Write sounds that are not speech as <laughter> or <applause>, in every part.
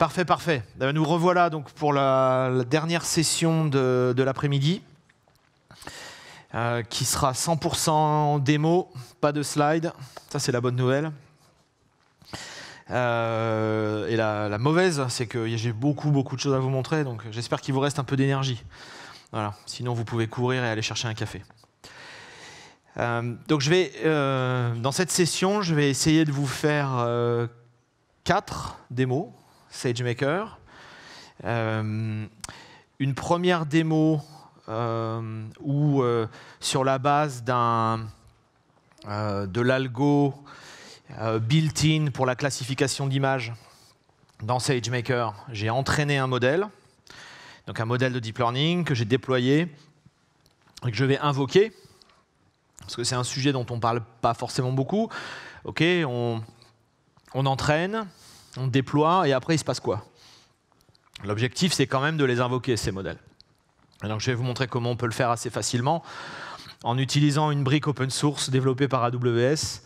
Parfait, parfait. Eh ben, nous revoilà donc pour la, dernière session de, l'après-midi, euh, qui sera 100% démo, pas de slide. Ça, c'est la bonne nouvelle. Euh, et la, mauvaise, c'est que j'ai beaucoup, beaucoup de choses à vous montrer, donc j'espère qu'il vous reste un peu d'énergie. Voilà. Sinon, vous pouvez courir et aller chercher un café. Euh, donc, je vais, dans cette session, je vais essayer de vous faire quatre démos, SageMaker. Euh, une première démo euh, où, euh, sur la base d'un, de l'algo built-in pour la classification d'images dans SageMaker, j'ai entraîné un modèle, donc un modèle de deep learning que j'ai déployé et que je vais invoquer, parce que c'est un sujet dont on ne parle pas forcément beaucoup. Ok, on entraîne, on déploie et après il se passe quoi L'objectif, c'est quand même de les invoquer, ces modèles. Alors, je vais vous montrer comment on peut le faire assez facilement en utilisant une brique open source développée par AWS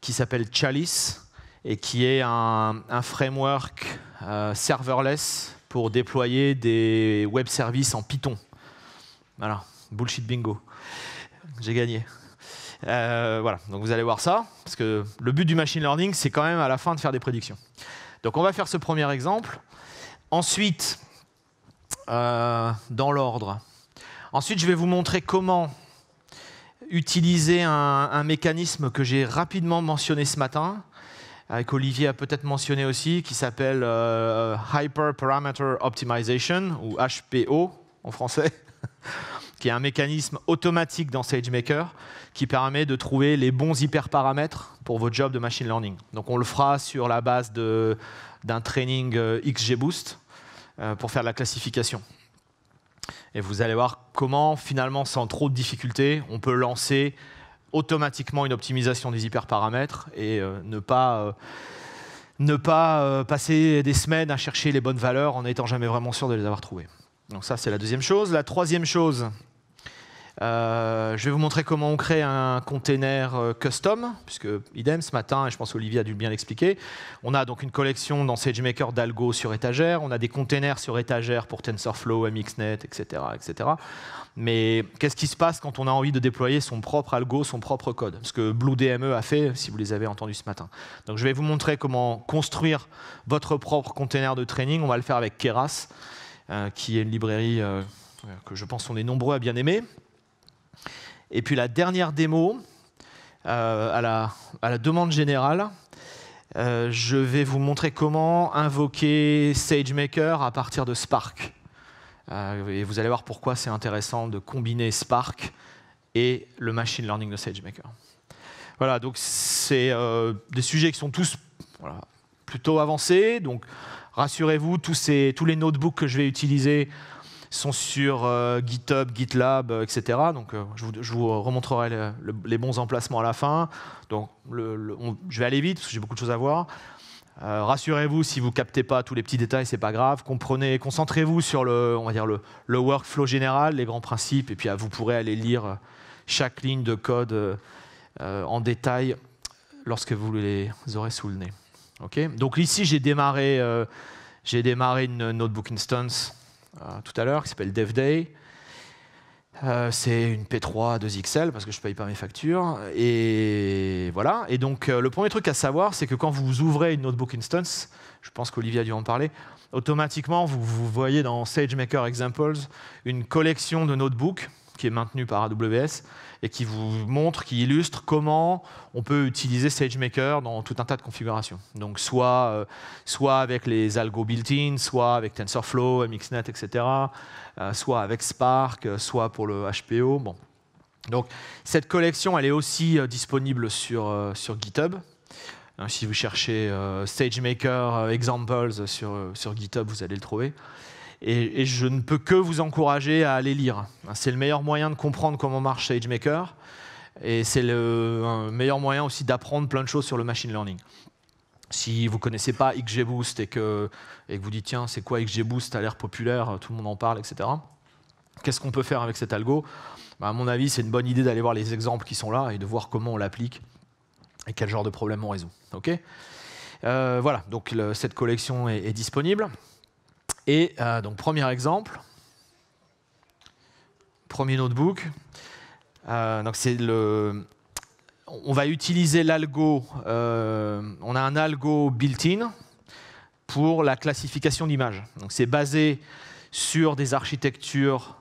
qui s'appelle Chalice et qui est un, framework euh, serverless pour déployer des web services en Python. Voilà, bullshit bingo. J'ai gagné. Euh, voilà, donc vous allez voir ça, parce que le but du machine learning, c'est quand même à la fin de faire des prédictions. Donc on va faire ce premier exemple. Ensuite, euh, dans l'ordre, ensuite je vais vous montrer comment utiliser un, mécanisme que j'ai rapidement mentionné ce matin, avec Olivier a peut-être mentionné aussi, qui s'appelle euh, Hyper Parameter Optimization, ou HPO en français. <laughs> qui est un mécanisme automatique dans SageMaker qui permet de trouver les bons hyperparamètres pour vos jobs de machine learning. Donc on le fera sur la base d'un training euh, XGBoost euh, pour faire de la classification. Et vous allez voir comment, finalement, sans trop de difficultés, on peut lancer automatiquement une optimisation des hyperparamètres et euh, ne pas, ne pas passer des semaines à chercher les bonnes valeurs en n'étant jamais vraiment sûr de les avoir trouvées. Donc ça, c'est la deuxième chose. La troisième chose, euh, je vais vous montrer comment on crée un container euh, custom, puisque idem ce matin, et je pense qu'Olivier a dû bien l'expliquer, on a donc une collection dans SageMaker d'algo sur étagère, on a des containers sur étagère pour TensorFlow, MXNet, etc. etc. Mais qu'est-ce qui se passe quand on a envie de déployer son propre algo, son propre code Ce que BlueDME a fait, si vous les avez entendus ce matin. Donc je vais vous montrer comment construire votre propre container de training, on va le faire avec Keras. Hein, qui est une librairie euh, que je pense on est nombreux à bien aimer. Et puis la dernière démo, euh, à la, demande générale, euh, je vais vous montrer comment invoquer SageMaker à partir de Spark. et vous allez voir pourquoi c'est intéressant de combiner Spark et le machine learning de SageMaker. Voilà, donc c'est des sujets qui sont tous plutôt avancés. Donc Rassurez-vous, tous, tous, les notebooks que je vais utiliser sont sur euh, GitHub, GitLab, euh, etc. Donc euh, je, vous, remontrerai les bons emplacements à la fin. Donc le, je vais aller vite parce que j'ai beaucoup de choses à voir. Rassurez-vous, si vous ne captez pas tous les petits détails, c'est pas grave. Comprenez, concentrez-vous sur le, on va dire le, workflow général, les grands principes, et puis ah, vous pourrez aller lire chaque ligne de code en détail lorsque vous les aurez sous le nez. Donc ici, euh, j'ai démarré, une notebook instance euh, tout à l'heure qui s'appelle DevDay. Euh, c'est une P3 2XL parce que je ne paye pas mes factures. Et voilà. Et donc, le premier truc à savoir, c'est que quand vous ouvrez une notebook instance, je pense qu'Olivier a dû en parler, automatiquement, vous voyez dans SageMaker Examples une collection de notebooks qui est maintenu par AWS et qui vous montre, qui illustre comment on peut utiliser SageMaker dans tout un tas de configurations. Donc soit, euh, soit avec les algo built-in, soit avec TensorFlow, MXNet, etc., euh, soit avec Spark, euh, soit pour le HPO. Bon. Donc cette collection, elle est aussi disponible sur, sur GitHub. Hein, si vous cherchez SageMaker Examples sur, sur GitHub, vous allez le trouver. Et, je ne peux que vous encourager à aller lire. C'est le meilleur moyen de comprendre comment marche SageMaker. Et c'est le meilleur moyen aussi d'apprendre plein de choses sur le machine learning. Si vous ne connaissez pas XGBoost et que, et que vous dites tiens, c'est quoi XGBoost Ça a l'air populaire, tout le monde en parle, etc. Qu'est-ce qu'on peut faire avec cet algo bah, À mon avis, c'est une bonne idée d'aller voir les exemples qui sont là et de voir comment on l'applique et quel genre de problème on résout. Euh, voilà, donc cette collection est disponible. Et euh, donc, premier exemple, premier notebook. Euh, on va utiliser l'algo. Euh, on a un algo built-in pour la classification d'images. Donc, c'est basé sur des architectures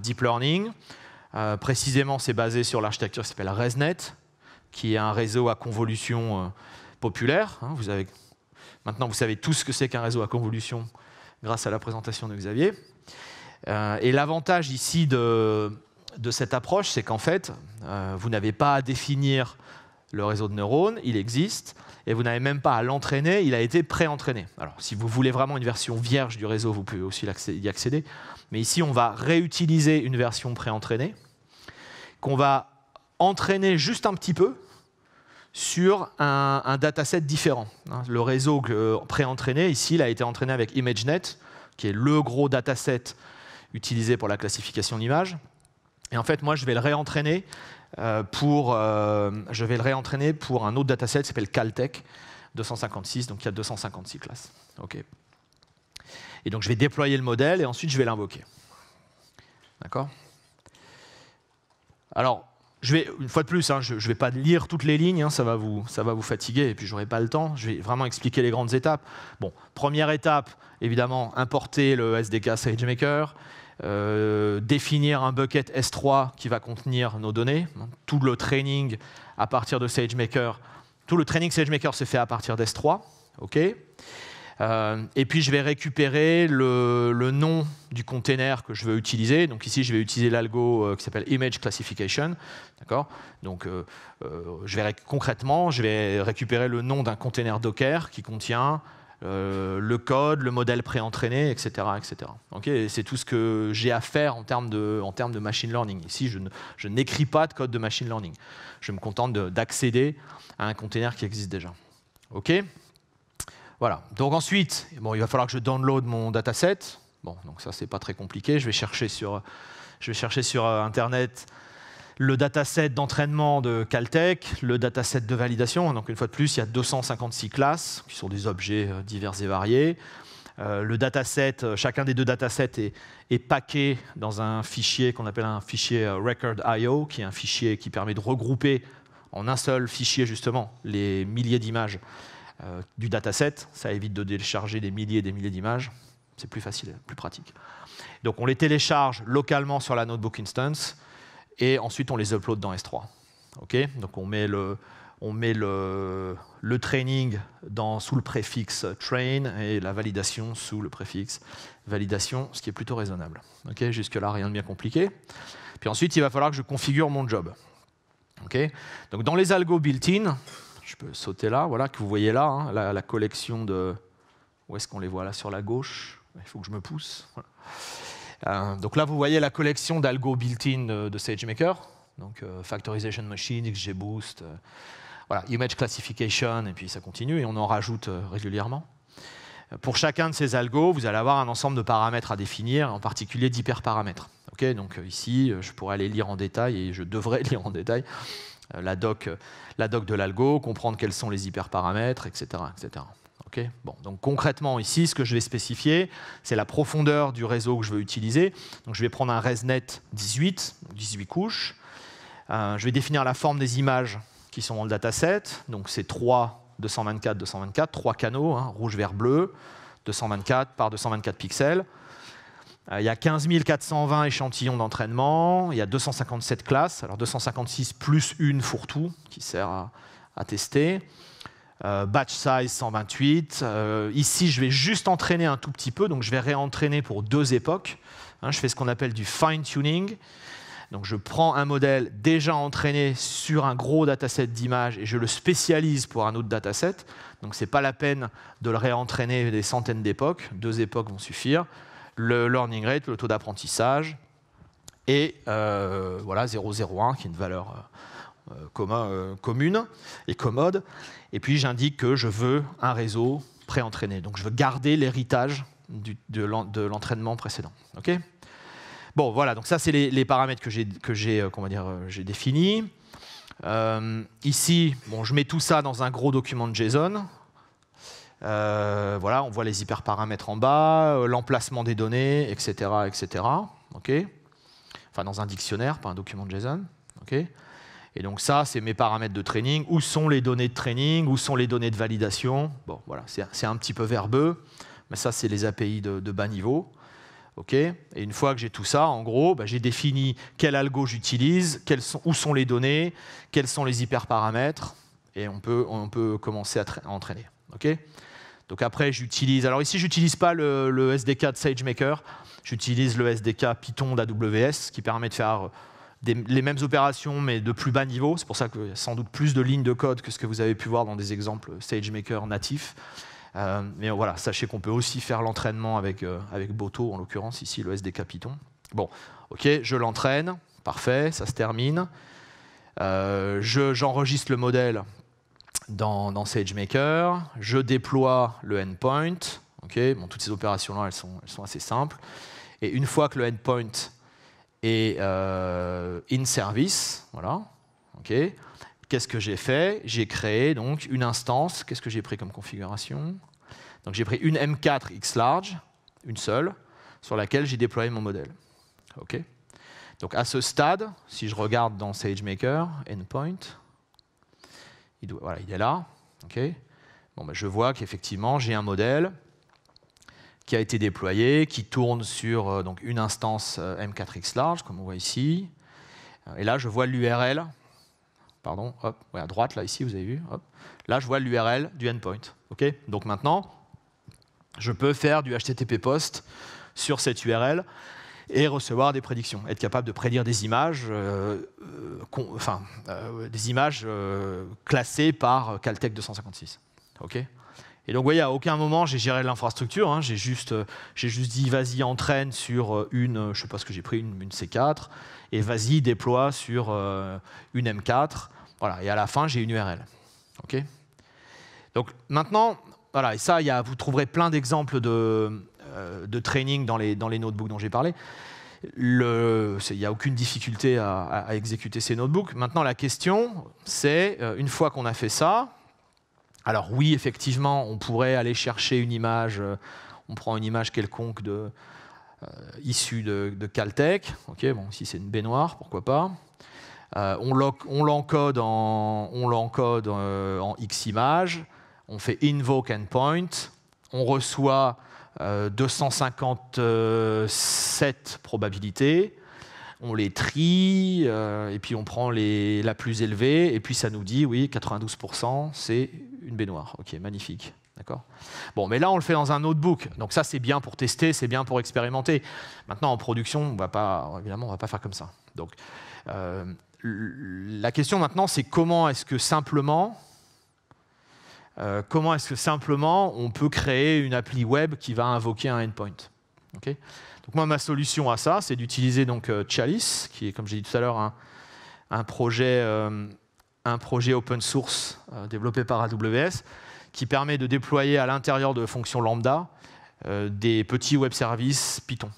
deep learning. précisément, c'est basé sur l'architecture qui s'appelle ResNet, qui est un réseau à convolution populaire. Hein. maintenant, vous savez tout ce que c'est qu'un réseau à convolution populaire grâce à la présentation de Xavier. Euh, et l'avantage ici de, cette approche, c'est qu'en fait, euh, vous n'avez pas à définir le réseau de neurones, il existe, et vous n'avez même pas à l'entraîner, il a été pré-entraîné. Alors, si vous voulez vraiment une version vierge du réseau, vous pouvez aussi y accéder. Mais ici, on va réutiliser une version pré-entraînée, qu'on va entraîner juste un petit peu, sur un, dataset différent. Hein, le réseau euh, pré-entraîné, ici, il a été entraîné avec ImageNet, qui est le gros dataset utilisé pour la classification d'images. Et en fait, moi, je vais le réentraîner euh, pour, euh, je vais le pour un autre dataset qui s'appelle Caltech 256, donc il y a 256 classes. Et donc je vais déployer le modèle et ensuite je vais l'invoquer. D'accord Alors, je vais, une fois de plus, hein, je ne vais pas lire toutes les lignes, hein, ça, va vous, fatiguer, et puis je n'aurai pas le temps. Je vais vraiment expliquer les grandes étapes. Bon, première étape, évidemment, importer le SDK SageMaker, euh, définir un bucket S3 qui va contenir nos données, hein, tout le training à partir de SageMaker. Tout le training SageMaker se fait à partir d'S3, OK euh, et puis je vais récupérer le, nom du container que je veux utiliser. Donc ici, je vais utiliser l'algo euh, qui s'appelle image classification. D'accord Donc euh, je vais concrètement, je vais récupérer le nom d'un container Docker qui contient le code, le modèle préentraîné, etc. etc. c'est tout ce que j'ai à faire en termes, de, en termes de machine learning. Ici, je n'écris pas de code de machine learning. Je me contente d'accéder à un container qui existe déjà. OK voilà. Donc ensuite, bon, il va falloir que je download mon dataset. Bon, donc ça, c'est pas très compliqué. Je vais chercher sur, euh, Internet le dataset d'entraînement de Caltech, le dataset de validation. Donc une fois de plus, il y a 256 classes, qui sont des objets euh, divers et variés. Euh, le dataset, chacun des deux datasets est, est dans un fichier qu'on appelle un fichier record.io, qui est un fichier qui permet de regrouper en un seul fichier justement les milliers d'images euh, du dataset, ça évite de décharger des milliers et des milliers d'images, c'est plus facile, plus pratique. Donc on les télécharge localement sur la notebook instance, et ensuite on les upload dans S3. Donc on met le, training dans, sous le préfixe train et la validation sous le préfixe validation, ce qui est plutôt raisonnable. Jusque-là, rien de bien compliqué. Puis ensuite, il va falloir que je configure mon job. Donc dans les algos built-in, je peux sauter là, voilà, que vous voyez là, hein, la, collection de... Où est-ce qu'on les voit là Sur la gauche. Il faut que je me pousse. Euh, donc là, vous voyez la collection d'algo built-in de, SageMaker. Donc euh, Factorization Machine, XGBoost, euh, voilà, Image Classification, et puis ça continue, et on en rajoute régulièrement. Pour chacun de ces algos, vous allez avoir un ensemble de paramètres à définir, en particulier d'hyperparamètres. Okay, donc ici, je pourrais aller lire en détail, et je devrais <laughs> lire en détail, euh, euh, la doc, de l'algo, comprendre quels sont les hyperparamètres, etc. etc. donc concrètement ici, ce que je vais spécifier, c'est la profondeur du réseau que je veux utiliser. Donc je vais prendre un ResNet 18, 18 couches. Euh, je vais définir la forme des images qui sont dans le dataset. Donc c'est 3 224, 224, 3 canaux, hein, rouge, vert, bleu, 224 par 224 pixels. Euh, il y a 15 420 échantillons d'entraînement, il y a 257 classes, alors 256 plus une fourre-tout qui sert à, tester. Euh, batch size 128. Euh, ici, je vais juste entraîner un tout petit peu, donc je vais réentraîner pour deux époques. Hein, je fais ce qu'on appelle du fine-tuning. Donc je prends un modèle déjà entraîné sur un gros dataset d'images et je le spécialise pour un autre dataset. Donc ce n'est pas la peine de le réentraîner des centaines d'époques. Deux époques vont suffire le learning rate, le taux d'apprentissage, et euh, voilà 0,01 qui est une valeur euh, euh, commune et commode. Et puis j'indique que je veux un réseau pré-entraîné. Donc je veux garder l'héritage de l'entraînement précédent. Ok. bon, voilà, donc ça c'est les, paramètres que j'ai j'ai définis. ici, bon, je mets tout ça dans un gros document de JSON. Euh, voilà, on voit les hyperparamètres en bas, euh, l'emplacement des données, etc., etc. Ok, enfin, dans un dictionnaire, pas un document de JSON. Ok, et donc ça, c'est mes paramètres de training. Où sont les données de training Où sont les données de validation Bon, voilà, c'est un petit peu verbeux, mais ça, c'est les API de, bas niveau. et une fois que j'ai tout ça, en gros, bah, j'ai défini quel algo j'utilise, où sont les données, quels sont les hyperparamètres, et on peut, on peut commencer à entraîner. Donc après, j'utilise. Alors ici, j'utilise pas le, SDK de SageMaker. J'utilise le SDK Python d'AWS qui permet de faire les mêmes opérations mais de plus bas niveau. C'est pour ça qu'il y a sans doute plus de lignes de code que ce que vous avez pu voir dans des exemples SageMaker natifs. Euh, mais voilà, sachez qu'on peut aussi faire l'entraînement avec, euh, avec Boto, en l'occurrence ici le SDK Python. Bon, ok, je l'entraîne, parfait, ça se termine. Euh, j'enregistre le modèle dans, SageMaker, je déploie le endpoint. toutes ces opérations-là, elles sont, assez simples. Et une fois que le endpoint est euh, in service, qu'est-ce que j'ai fait J'ai créé donc une instance. Qu'est-ce que j'ai pris comme configuration Donc j'ai pris une M4 X large, une seule, sur laquelle j'ai déployé mon modèle. Donc à ce stade, si je regarde dans SageMaker, endpoint, il, voilà, il est là. Bon, ben, je vois qu'effectivement, j'ai un modèle qui a été déployé, qui tourne sur euh, donc une instance euh, M4X large, comme on voit ici. Euh, et là, je vois l'URL. Pardon, à droite, là, ici, vous avez vu. Là, je vois l'URL du endpoint. Donc maintenant, je peux faire du HTTP POST sur cette URL et recevoir des prédictions, être capable de prédire des images, euh, euh, enfin, euh, des images classées par Caltech 256. Ok et donc, vous voyez, à aucun moment j'ai géré l'infrastructure. Hein. j'ai juste, j'ai juste dit vas-y entraîne sur une, je sais pas ce que j'ai pris, une, une C4, et vas-y déploie sur une M4. Voilà. Et à la fin, j'ai une URL. Ok. Donc maintenant, voilà. Et ça, vous trouverez plein d'exemples de euh, de training dans les, dans les notebooks dont j'ai parlé. Il n'y a aucune difficulté à, exécuter ces notebooks. Maintenant, la question, c'est, euh, une fois qu'on a fait ça, alors oui, effectivement, on pourrait aller chercher une image, euh, on prend une image quelconque de, issue de, Caltech, ok, bon, si c'est une baignoire, pourquoi pas. on l'encode en, on l'encode en on fait invoke endpoint, on reçoit 257 euh, probabilités. On les trie, euh, et puis on prend les, la plus élevée, et puis ça nous dit, oui, 92%, c'est une baignoire. Ok, magnifique. D'accord Bon, mais là, on le fait dans un notebook. Donc ça, c'est bien pour tester, c'est bien pour expérimenter. Maintenant, en production, on va pas, évidemment, on ne va pas faire comme ça. Donc, euh, la question maintenant, c'est comment est-ce que simplement euh, comment est-ce que simplement on peut créer une appli web qui va invoquer un endpoint. donc moi, ma solution à ça, c'est d'utiliser donc euh, Chalice, qui est, comme j'ai dit tout à l'heure, un, euh, projet, open source développé par AWS, qui permet de déployer à l'intérieur de fonctions lambda des petits web services Python.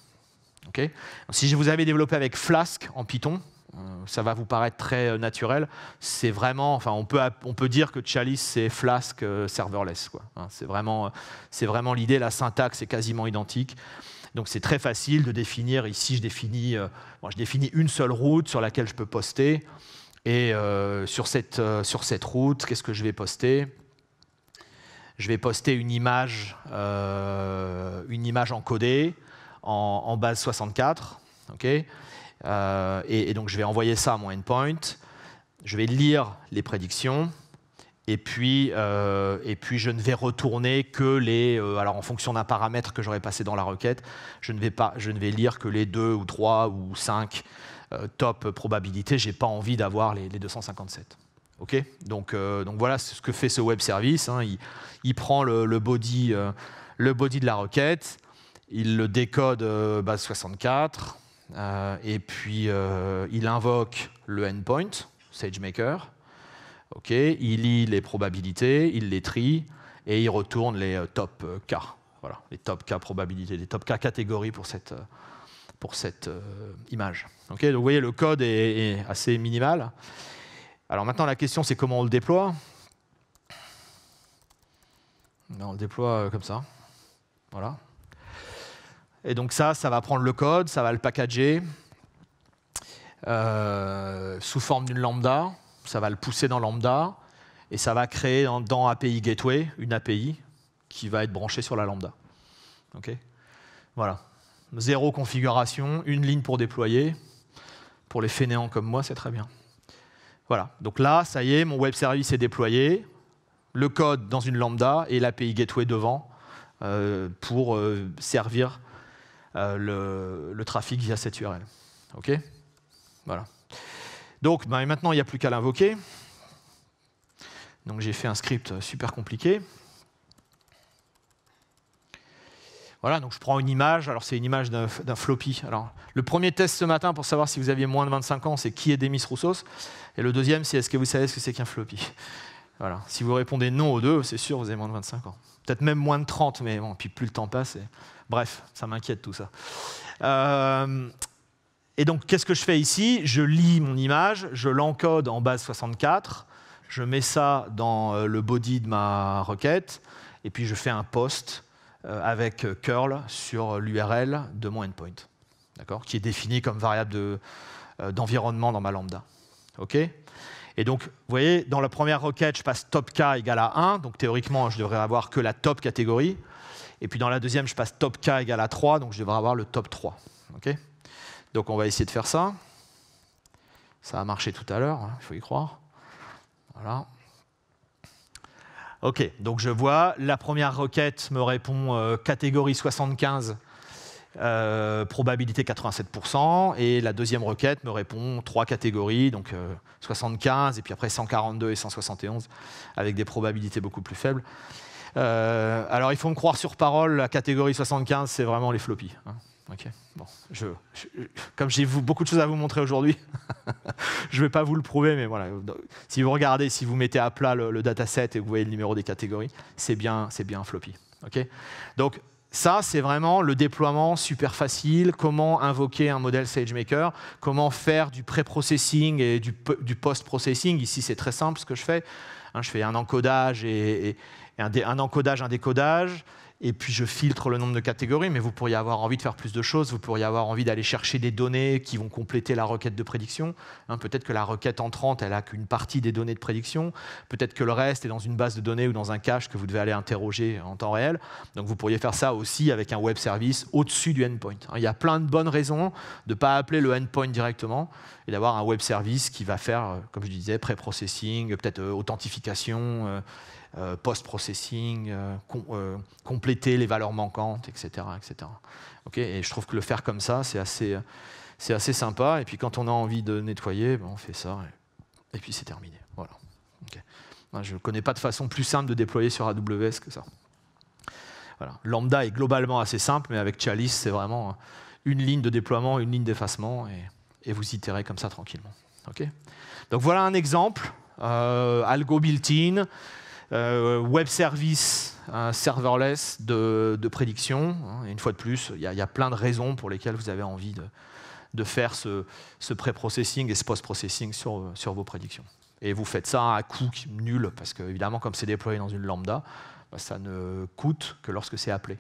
Okay je si vous avais développé avec Flask en Python, euh, ça va vous paraître très euh, naturel. C'est vraiment, enfin, on peut, on peut dire que Chalice, c'est Flask euh, serverless. Quoi. Hein. c'est vraiment, c'est vraiment l'idée, la syntaxe est quasiment identique. Donc c'est très facile de définir, ici je définis, moi je définis une seule route sur laquelle je peux poster. Et sur, cette, sur cette route, qu'est-ce que je vais poster Je vais poster une image, une image encodée en, en base 64. ok euh, et, donc je vais envoyer ça à mon endpoint, je vais lire les prédictions, et puis, euh, et puis je ne vais retourner que les... Euh, alors en fonction d'un paramètre que j'aurais passé dans la requête, je ne, vais pas, je ne vais lire que les 2 ou 3 ou 5 top probabilités, je n'ai pas envie d'avoir les, 257. Ok. donc, donc voilà ce que fait ce web service, hein. il, prend le, body, le body de la requête, il le décode base 64, euh, et puis, euh, il invoque le endpoint, SageMaker. il lit les probabilités, il les trie, et il retourne les euh, top K. Voilà, les top K probabilités, les top K catégories pour cette, pour cette image. Donc, vous voyez, le code est, est, assez minimal. Alors maintenant, la question, c'est comment on le déploie ben, On le déploie comme ça. Voilà. Et donc ça, ça va prendre le code, ça va le packager euh, sous forme d'une lambda, ça va le pousser dans lambda, et ça va créer dans API Gateway une API qui va être branchée sur la lambda. voilà. Zéro configuration, une ligne pour déployer. Pour les fainéants comme moi, c'est très bien. Voilà. Donc là, ça y est, mon web service est déployé, le code dans une lambda et l'API Gateway devant euh, pour euh, servir euh, le, trafic via cette URL. OK Voilà. Donc ben, maintenant, il n'y a plus qu'à l'invoquer. Donc j'ai fait un script super compliqué. Voilà, donc je prends une image, alors c'est une image d'un floppy. Alors, le premier test ce matin pour savoir si vous aviez moins de 25 ans, c'est qui est Demis Roussos. Et le deuxième, c'est est-ce que vous savez ce que c'est qu'un floppy si vous répondez non aux deux, c'est sûr, vous avez moins de 25 ans. Peut-être même moins de 30, mais bon, puis plus le temps passe. Bref, ça m'inquiète tout ça. Euh, et donc, qu'est-ce que je fais ici Je lis mon image, je l'encode en base 64, je mets ça dans euh, le body de ma requête, et puis je fais un post euh, avec curl sur l'URL de mon endpoint, d'accord, qui est défini comme variable d'environnement dans ma lambda. OK et donc, vous voyez, dans la première requête, je passe top k égale à 1, donc théoriquement, je devrais avoir que la top catégorie. Et puis dans la deuxième, je passe top k égale à 3, donc je devrais avoir le top 3. Ok donc on va essayer de faire ça. Ça a marché tout à l'heure, hein, il faut y croire. Voilà. OK, donc je vois, la première requête me répond euh, catégorie 75 euh, probabilité 87%, et la deuxième requête me répond trois catégories, donc 75, euh, et puis après 142 et 171, avec des probabilités beaucoup plus faibles. Euh, alors il faut me croire sur parole, la catégorie 75, c'est vraiment les floppies. Hein. ok Bon, je, comme j'ai beaucoup de choses à vous montrer aujourd'hui, <laughs> je ne vais pas vous le prouver, mais voilà. Si vous regardez, si vous mettez à plat le, dataset et vous voyez le numéro des catégories, c'est bien, c'est bien floppy. ok Donc ça, c'est vraiment le déploiement super facile, comment invoquer un modèle SageMaker, comment faire du pré-processing et du, post-processing. Ici, c'est très simple ce que je fais. Hein, je fais un encodage et, un encodage, un décodage et puis je filtre le nombre de catégories, mais vous pourriez avoir envie de faire plus de choses, vous pourriez avoir envie d'aller chercher des données qui vont compléter la requête de prédiction. Hein, peut-être que la requête entrante, elle a qu'une partie des données de prédiction, peut-être que le reste est dans une base de données ou dans un cache que vous devez aller interroger en temps réel. Donc vous pourriez faire ça aussi avec un web service au-dessus du endpoint. Hein, il y a plein de bonnes raisons de ne pas appeler le endpoint directement et d'avoir un web service qui va faire, euh, comme je disais, pré-processing, peut-être euh, authentification euh, euh, post-processing, euh, euh, compléter les valeurs manquantes, etc. etc. Ok, et je trouve que le faire comme ça, c'est assez, c'est assez sympa. Et puis quand on a envie de nettoyer, ben, on fait ça, et, puis c'est terminé. Voilà. je ne connais pas de façon plus simple de déployer sur AWS que ça. Voilà. Lambda est globalement assez simple, mais avec Chalice, c'est vraiment une ligne de déploiement, une ligne d'effacement, et, vous itérez comme ça tranquillement. Ok. Donc voilà un exemple. algo built-in, euh, web service serverless de, de prédiction. Hein. une fois de plus, il y, a plein de raisons pour lesquelles vous avez envie de, faire ce, ce pré-processing et ce post-processing sur, vos prédictions. Et vous faites ça à coût nul, parce que évidemment, comme c'est déployé dans une lambda, bah, ça ne coûte que lorsque c'est appelé.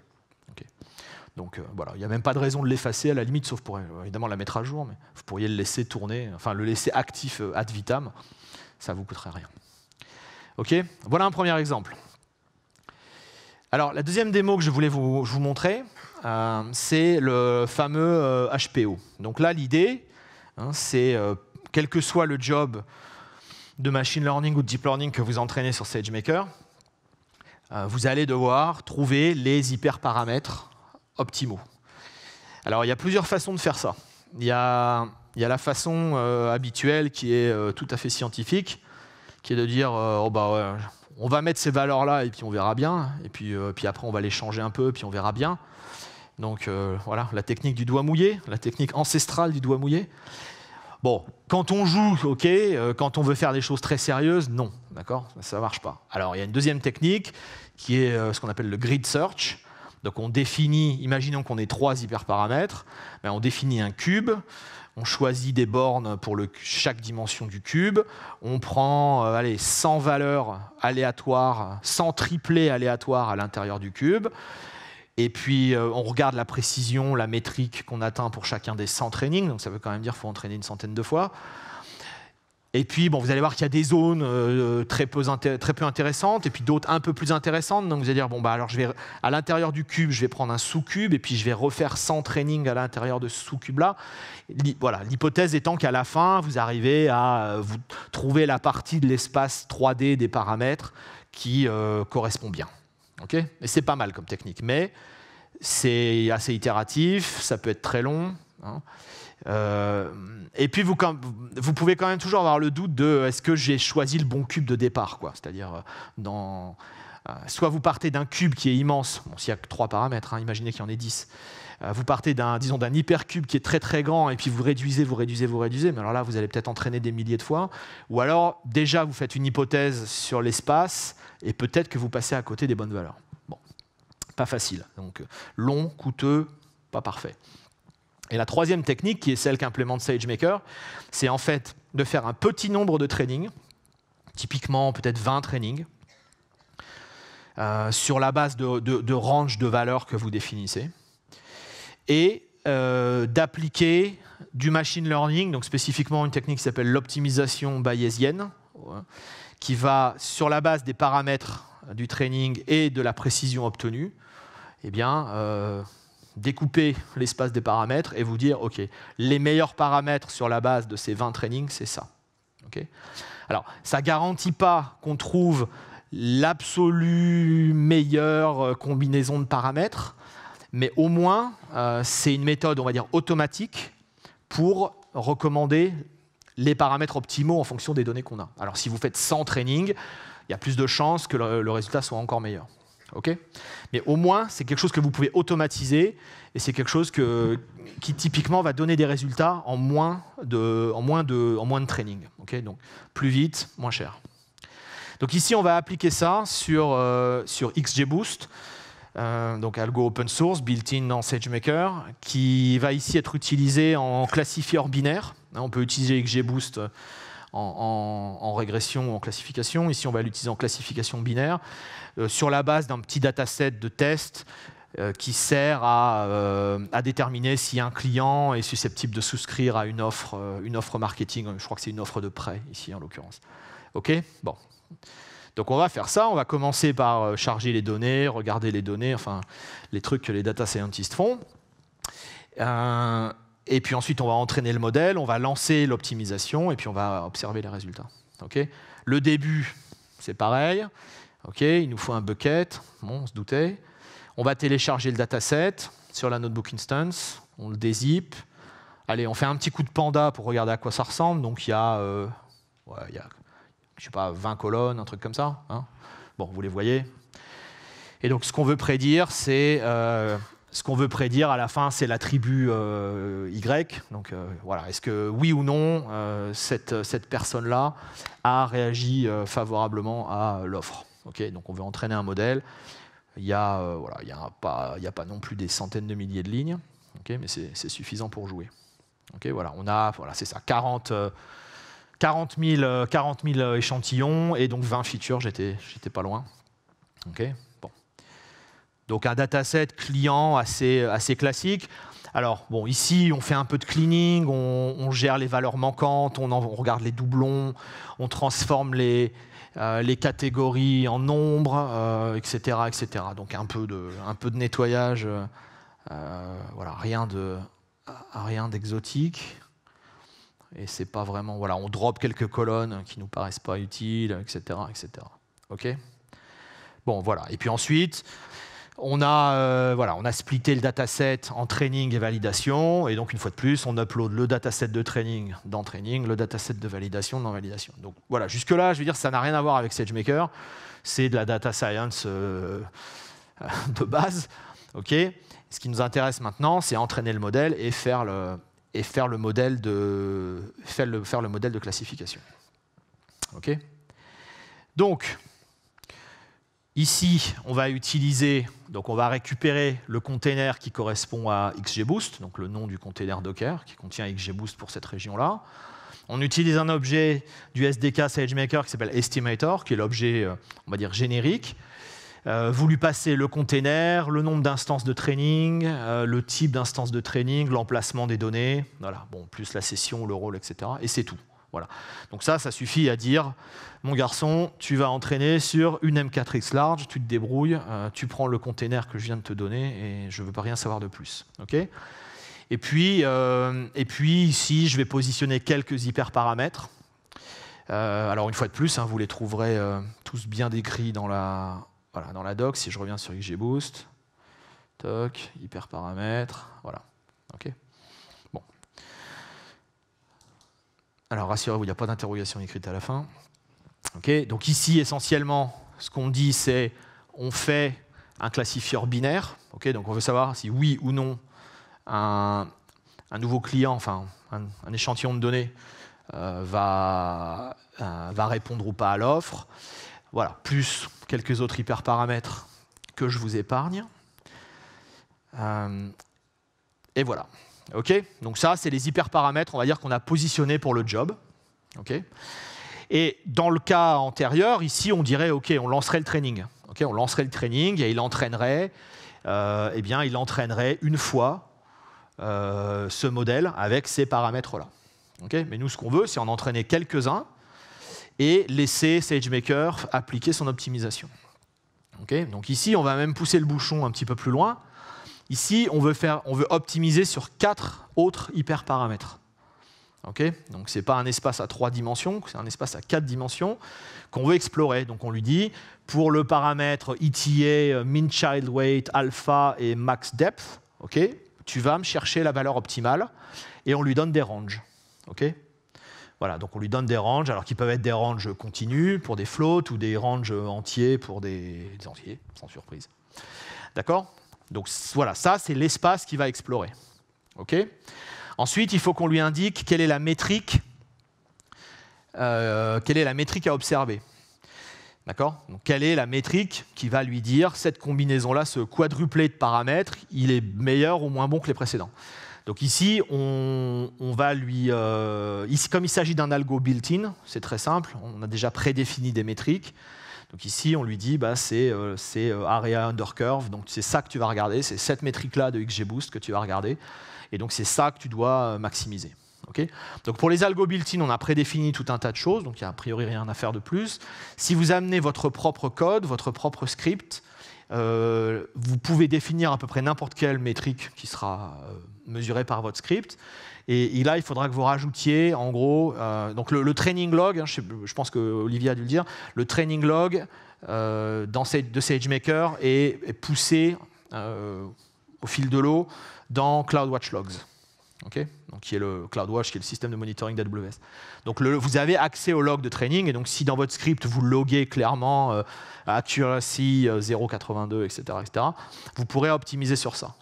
Donc euh, voilà, il n'y a même pas de raison de l'effacer à la limite, sauf pour euh, évidemment la mettre à jour, mais vous pourriez le laisser tourner, enfin le laisser actif ad vitam, ça ne vous coûterait rien. Ok voilà un premier exemple. Alors, la deuxième démo que je voulais vous, montrer, euh, c'est le fameux HPO. Euh, Donc là, l'idée, hein, c'est, euh, quel que soit le job de machine learning ou de deep learning que vous entraînez sur SageMaker, vous allez devoir trouver les hyperparamètres optimaux. Alors, il y a plusieurs façons de faire ça. il y a la façon habituelle qui est tout à fait scientifique, qui est de dire euh, oh, bah on va mettre ces valeurs là et puis on verra bien et puis euh, puis après on va les changer un peu et puis on verra bien. Donc euh, voilà la technique du doigt mouillé, la technique ancestrale du doigt mouillé. Bon, quand on joue, ok. Quand on veut faire des choses très sérieuses, non, d'accord, ça marche pas. Alors il y a une deuxième technique qui est ce qu'on appelle le grid search. Donc on définit, imaginons qu'on ait trois hyperparamètres, ben, on définit un cube, on choisit des bornes pour chaque dimension du cube, on prend 100 euh, valeurs aléatoires, 100 triplés aléatoires à l'intérieur du cube, et puis euh, on regarde la précision, la métrique qu'on atteint pour chacun des 100 trainings, donc ça veut quand même dire qu'il faut entraîner une centaine de fois. Et puis, bon, vous allez voir qu'il y a des zones euh, très, peu intéressantes, et puis d'autres un peu plus intéressantes. Donc, vous allez dire, bon, bah, alors, je vais, à l'intérieur du cube, je vais prendre un sous-cube, et puis je vais refaire 100 trainings à l'intérieur de ce sous-cube-là. Voilà, l'hypothèse étant qu'à la fin, vous arrivez à euh, vous trouver la partie de l'espace 3D des paramètres qui euh, correspond bien. ok et c'est pas mal comme technique, mais c'est assez itératif, ça peut être très long. Hein. Euh, et puis vous, pouvez quand même toujours avoir le doute de est-ce que j'ai choisi le bon cube de départ, quoi. C'est-à-dire euh, dans euh, soit vous partez d'un cube qui est immense, bon, s'il y a que trois paramètres, hein, imaginez qu'il y en ait 10. vous partez d'un, disons, d'un hypercube qui est très très grand et puis vous réduisez, vous réduisez, vous réduisez, mais alors là vous allez peut-être entraîner des milliers de fois. Ou alors déjà vous faites une hypothèse sur l'espace et peut-être que vous passez à côté des bonnes valeurs. Bon, pas facile, donc long, coûteux, pas parfait. Et la troisième technique, qui est celle qu'implémente SageMaker, c'est en fait de faire un petit nombre de trainings, typiquement peut-être 20 trainings, euh, sur la base de, ranges de de valeurs que vous définissez, et euh, d'appliquer du machine learning, donc spécifiquement une technique qui s'appelle l'optimisation bayésienne, qui va, sur la base des paramètres du training et de la précision obtenue, et eh bien, euh, découper l'espace des paramètres et vous dire, OK, les meilleurs paramètres sur la base de ces 20 trainings, c'est ça. ok Alors, ça ne garantit pas qu'on trouve l'absolue meilleure euh, combinaison de paramètres, mais au moins, euh, c'est une méthode, on va dire, automatique pour recommander les paramètres optimaux en fonction des données qu'on a. Alors, si vous faites 100 trainings, il y a plus de chances que le résultat soit encore meilleur. Mais au moins, c'est quelque chose que vous pouvez automatiser et c'est quelque chose que, qui typiquement va donner des résultats en moins de, en moins de, en moins de training. Donc plus vite, moins cher. Donc ici, on va appliquer ça sur, euh, sur XGBoost, euh, donc algo open source, built-in dans SageMaker, qui va ici être utilisé en classifieur binaire. Hein, on peut utiliser XGBoost en, régression ou en classification. Ici, on va l'utiliser en classification binaire, euh, sur la base d'un petit dataset de tests euh, qui sert euh, à, déterminer si un client est susceptible de souscrire à une offre, une offre marketing. Je crois que c'est une offre de prêt, ici, en l'occurrence. OK Bon. Donc on va faire ça, on va commencer par charger les données, regarder les données, enfin les trucs que les data scientists font. Euh, et puis ensuite, on va entraîner le modèle, on va lancer l'optimisation et puis on va observer les résultats. le début, c'est pareil. il nous faut un bucket, bon, on se doutait. On va télécharger le dataset sur la notebook instance, on le dézip. Allez, on fait un petit coup de panda pour regarder à quoi ça ressemble. Donc il y a, euh, ouais, je sais pas, 20 colonnes, un truc comme ça. Hein bon, vous les voyez. Et donc ce qu'on veut prédire, c'est euh, ce qu'on veut prédire à la fin, c'est la tribu euh, Y. Donc euh, voilà, est-ce que oui ou non, euh, cette, cette personne-là a réagi favorablement à l'offre Donc on veut entraîner un modèle. Il n'y a, voilà, a, pas, a pas non plus des centaines de milliers de lignes, mais c'est suffisant pour jouer. Ok, voilà, on a, voilà, c'est ça, 40, 000, échantillons et donc 20 features, j'étais pas loin. ok donc un dataset client assez, classique. Alors, bon, ici, on fait un peu de cleaning, on, gère les valeurs manquantes, on, regarde les doublons, on transforme les, euh, catégories en nombres, etc., euh, etc. Donc, un peu de, nettoyage, euh, voilà, rien rien d'exotique. Et c'est pas vraiment... Voilà, on drop quelques colonnes qui nous paraissent pas utiles, etc., etc. OK Bon, voilà. Et puis ensuite... On a, euh, voilà, on a splitté le dataset en training et validation. Et donc, une fois de plus, on upload le dataset de training dans training, le dataset de validation dans validation. Donc voilà, jusque-là, je veux dire, ça n'a rien à voir avec SageMaker. C'est de la data science euh, <laughs> de base. ok Ce qui nous intéresse maintenant, c'est entraîner le modèle et faire le, et faire le, modèle, de, le, faire le modèle de classification. ok Donc, Ici, on va utiliser, donc on va récupérer le container qui correspond à XGBoost, donc le nom du container Docker qui contient XGBoost pour cette région-là. On utilise un objet du SDK SageMaker qui s'appelle Estimator, qui est l'objet, euh, on va dire, générique. Euh, vous lui passez le container, le nombre d'instances de training, euh, le type d'instance de training, l'emplacement des données, voilà, bon, plus la session, le rôle, etc. Et c'est tout. Voilà. Donc ça, ça suffit à dire, mon garçon, tu vas entraîner sur une M4X large, tu te débrouilles, euh, tu prends le container que je viens de te donner et je ne veux pas rien savoir de plus. ok et puis, euh, et puis ici, je vais positionner quelques hyperparamètres. Euh, alors une fois de plus, hein, vous les trouverez tous bien décrits dans la, dans la doc. Si je reviens sur XGBoost, toc, hyperparamètres, voilà. ok Alors rassurez-vous, il n'y a pas d'interrogation écrite à la fin. Donc ici, essentiellement, ce qu'on dit, c'est on fait un classifieur binaire. Donc on veut savoir si oui ou non un, nouveau client, enfin un, échantillon de données, euh, euh, va, répondre ou pas à l'offre. Voilà, plus quelques autres hyperparamètres que je vous épargne. Euh, et voilà. Ok, Donc ça, c'est les hyperparamètres, on va dire, qu'on a positionnés pour le job. et dans le cas antérieur, ici, on dirait, OK, on lancerait le training. on lancerait le training et il entraînerait, euh, eh bien, il entraînerait une fois euh, ce modèle avec ces paramètres-là. Mais nous, ce qu'on veut, c'est en entraîner quelques-uns et laisser SageMaker appliquer son optimisation. Donc ici, on va même pousser le bouchon un petit peu plus loin Ici, on veut, optimiser sur quatre autres hyperparamètres. donc ce n'est pas un espace à trois dimensions, c'est un espace à quatre dimensions qu'on veut explorer. Donc on lui dit, pour le paramètre ETA, euh, min child weight, alpha et max depth, tu vas me chercher la valeur optimale et on lui donne des ranges. voilà, donc on lui donne des ranges, alors qui peuvent être des ranges continues pour des floats ou des ranges entiers pour des, des entiers, sans surprise. D'accord donc voilà, ça c'est l'espace qu'il va explorer. Ensuite, il faut qu'on lui indique quelle est la métrique, euh, quelle est la métrique à observer. D'accord quelle est la métrique qui va lui dire cette combinaison-là, ce quadruplé de paramètres, il est meilleur ou moins bon que les précédents Donc ici, on, va lui, euh, ici, comme il s'agit d'un algo built-in, c'est très simple, on a déjà prédéfini des métriques. Donc ici, on lui dit, bah, c'est euh, euh, area under curve, donc c'est ça que tu vas regarder, c'est cette métrique-là de XGBoost que tu vas regarder, et donc c'est ça que tu dois euh, maximiser. donc pour les algos built-in, on a prédéfini tout un tas de choses, donc il n'y a a priori rien à faire de plus. Si vous amenez votre propre code, votre propre script, vous pouvez définir à peu près n'importe quelle métrique qui sera mesurée par votre script, et, là, il faudra que vous rajoutiez, en gros, euh, donc le, training log, hein, je, pense que Olivier a dû le dire, le training log euh, dans, de SageMaker est, poussé euh, au fil de l'eau dans CloudWatch Logs. donc, qui est le CloudWatch, qui est le système de monitoring d'AWS. Donc vous avez accès au log de training, et donc si dans votre script vous loguez clairement accuracy 0.82, etc., etc., vous pourrez optimiser sur ça.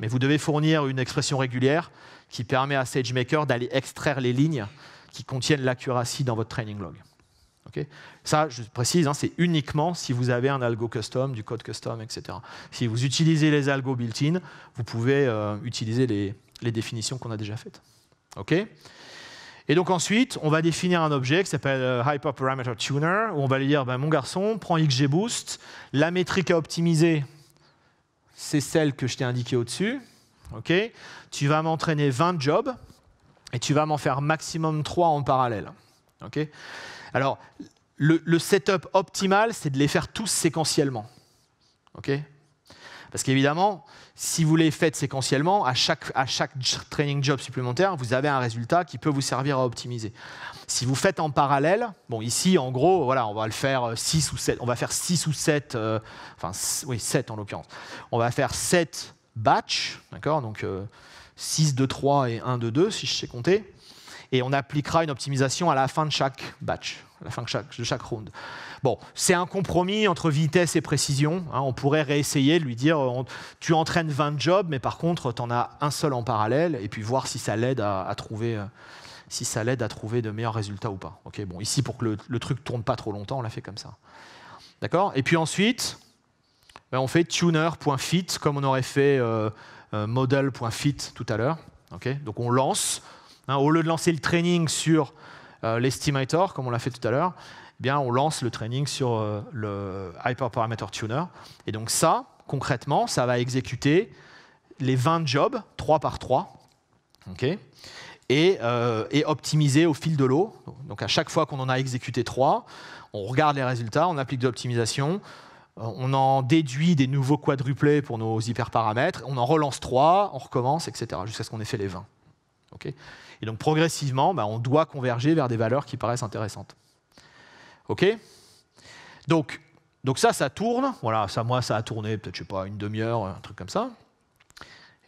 Mais vous devez fournir une expression régulière qui permet à SageMaker d'aller extraire les lignes qui contiennent l'accuracy dans votre training log. Ça, je précise, hein, c'est uniquement si vous avez un algo custom, du code custom, etc. Si vous utilisez les algos built-in, vous pouvez euh, utiliser les, définitions qu'on a déjà faites. et donc ensuite, on va définir un objet qui s'appelle euh, Hyperparameter Tuner, où on va lui dire, ben, mon garçon, prends XGBoost, la métrique à optimiser, c'est celle que je t'ai indiquée au-dessus. ok tu vas m'entraîner 20 jobs et tu vas m'en faire maximum 3 en parallèle. Alors, le, le setup optimal, c'est de les faire tous séquentiellement. ok parce qu'évidemment, si vous les faites séquentiellement, à chaque, à chaque training job supplémentaire, vous avez un résultat qui peut vous servir à optimiser. Si vous faites en parallèle, bon ici en gros, voilà, on va le faire 6 euh, ou 7, on va faire 6 ou 7, euh, enfin oui, 7 en l'occurrence. On va faire 7 batch, d'accord Donc 6 de 3 et 1 de 2 si je sais compter. Et on appliquera une optimisation à la fin de chaque batch la fin de chaque, round. Bon, c'est un compromis entre vitesse et précision. Hein. on pourrait réessayer lui dire euh, tu entraînes 20 jobs, mais par contre, tu en as un seul en parallèle, et puis voir si ça l'aide à, trouver. Euh, si ça l'aide à trouver de meilleurs résultats ou pas. Ok, bon, ici, pour que le, truc tourne pas trop longtemps, on l'a fait comme ça. D'accord Et puis ensuite, ben, on fait tuner.fit, comme on aurait fait euh, model.fit tout à l'heure. Donc on lance. Hein, au lieu de lancer le training sur euh, l'estimator, comme on l'a fait tout à l'heure, eh bien, on lance le training sur euh, le Hyperparameter Tuner. Et donc ça, concrètement, ça va exécuter les 20 jobs, 3 par 3, ok, euh, et, optimiser au fil de l'eau. Donc à chaque fois qu'on en a exécuté 3, on regarde les résultats, on applique de l'optimisation, on en déduit des nouveaux quadruplés pour nos hyperparamètres, on en relance 3, on recommence, etc., jusqu'à ce qu'on ait fait les 20 et donc progressivement, ben, on doit converger vers des valeurs qui paraissent intéressantes. OK donc, ça, ça tourne. Voilà, ça, moi, ça a tourné peut-être, pas, une demi-heure, un truc comme ça.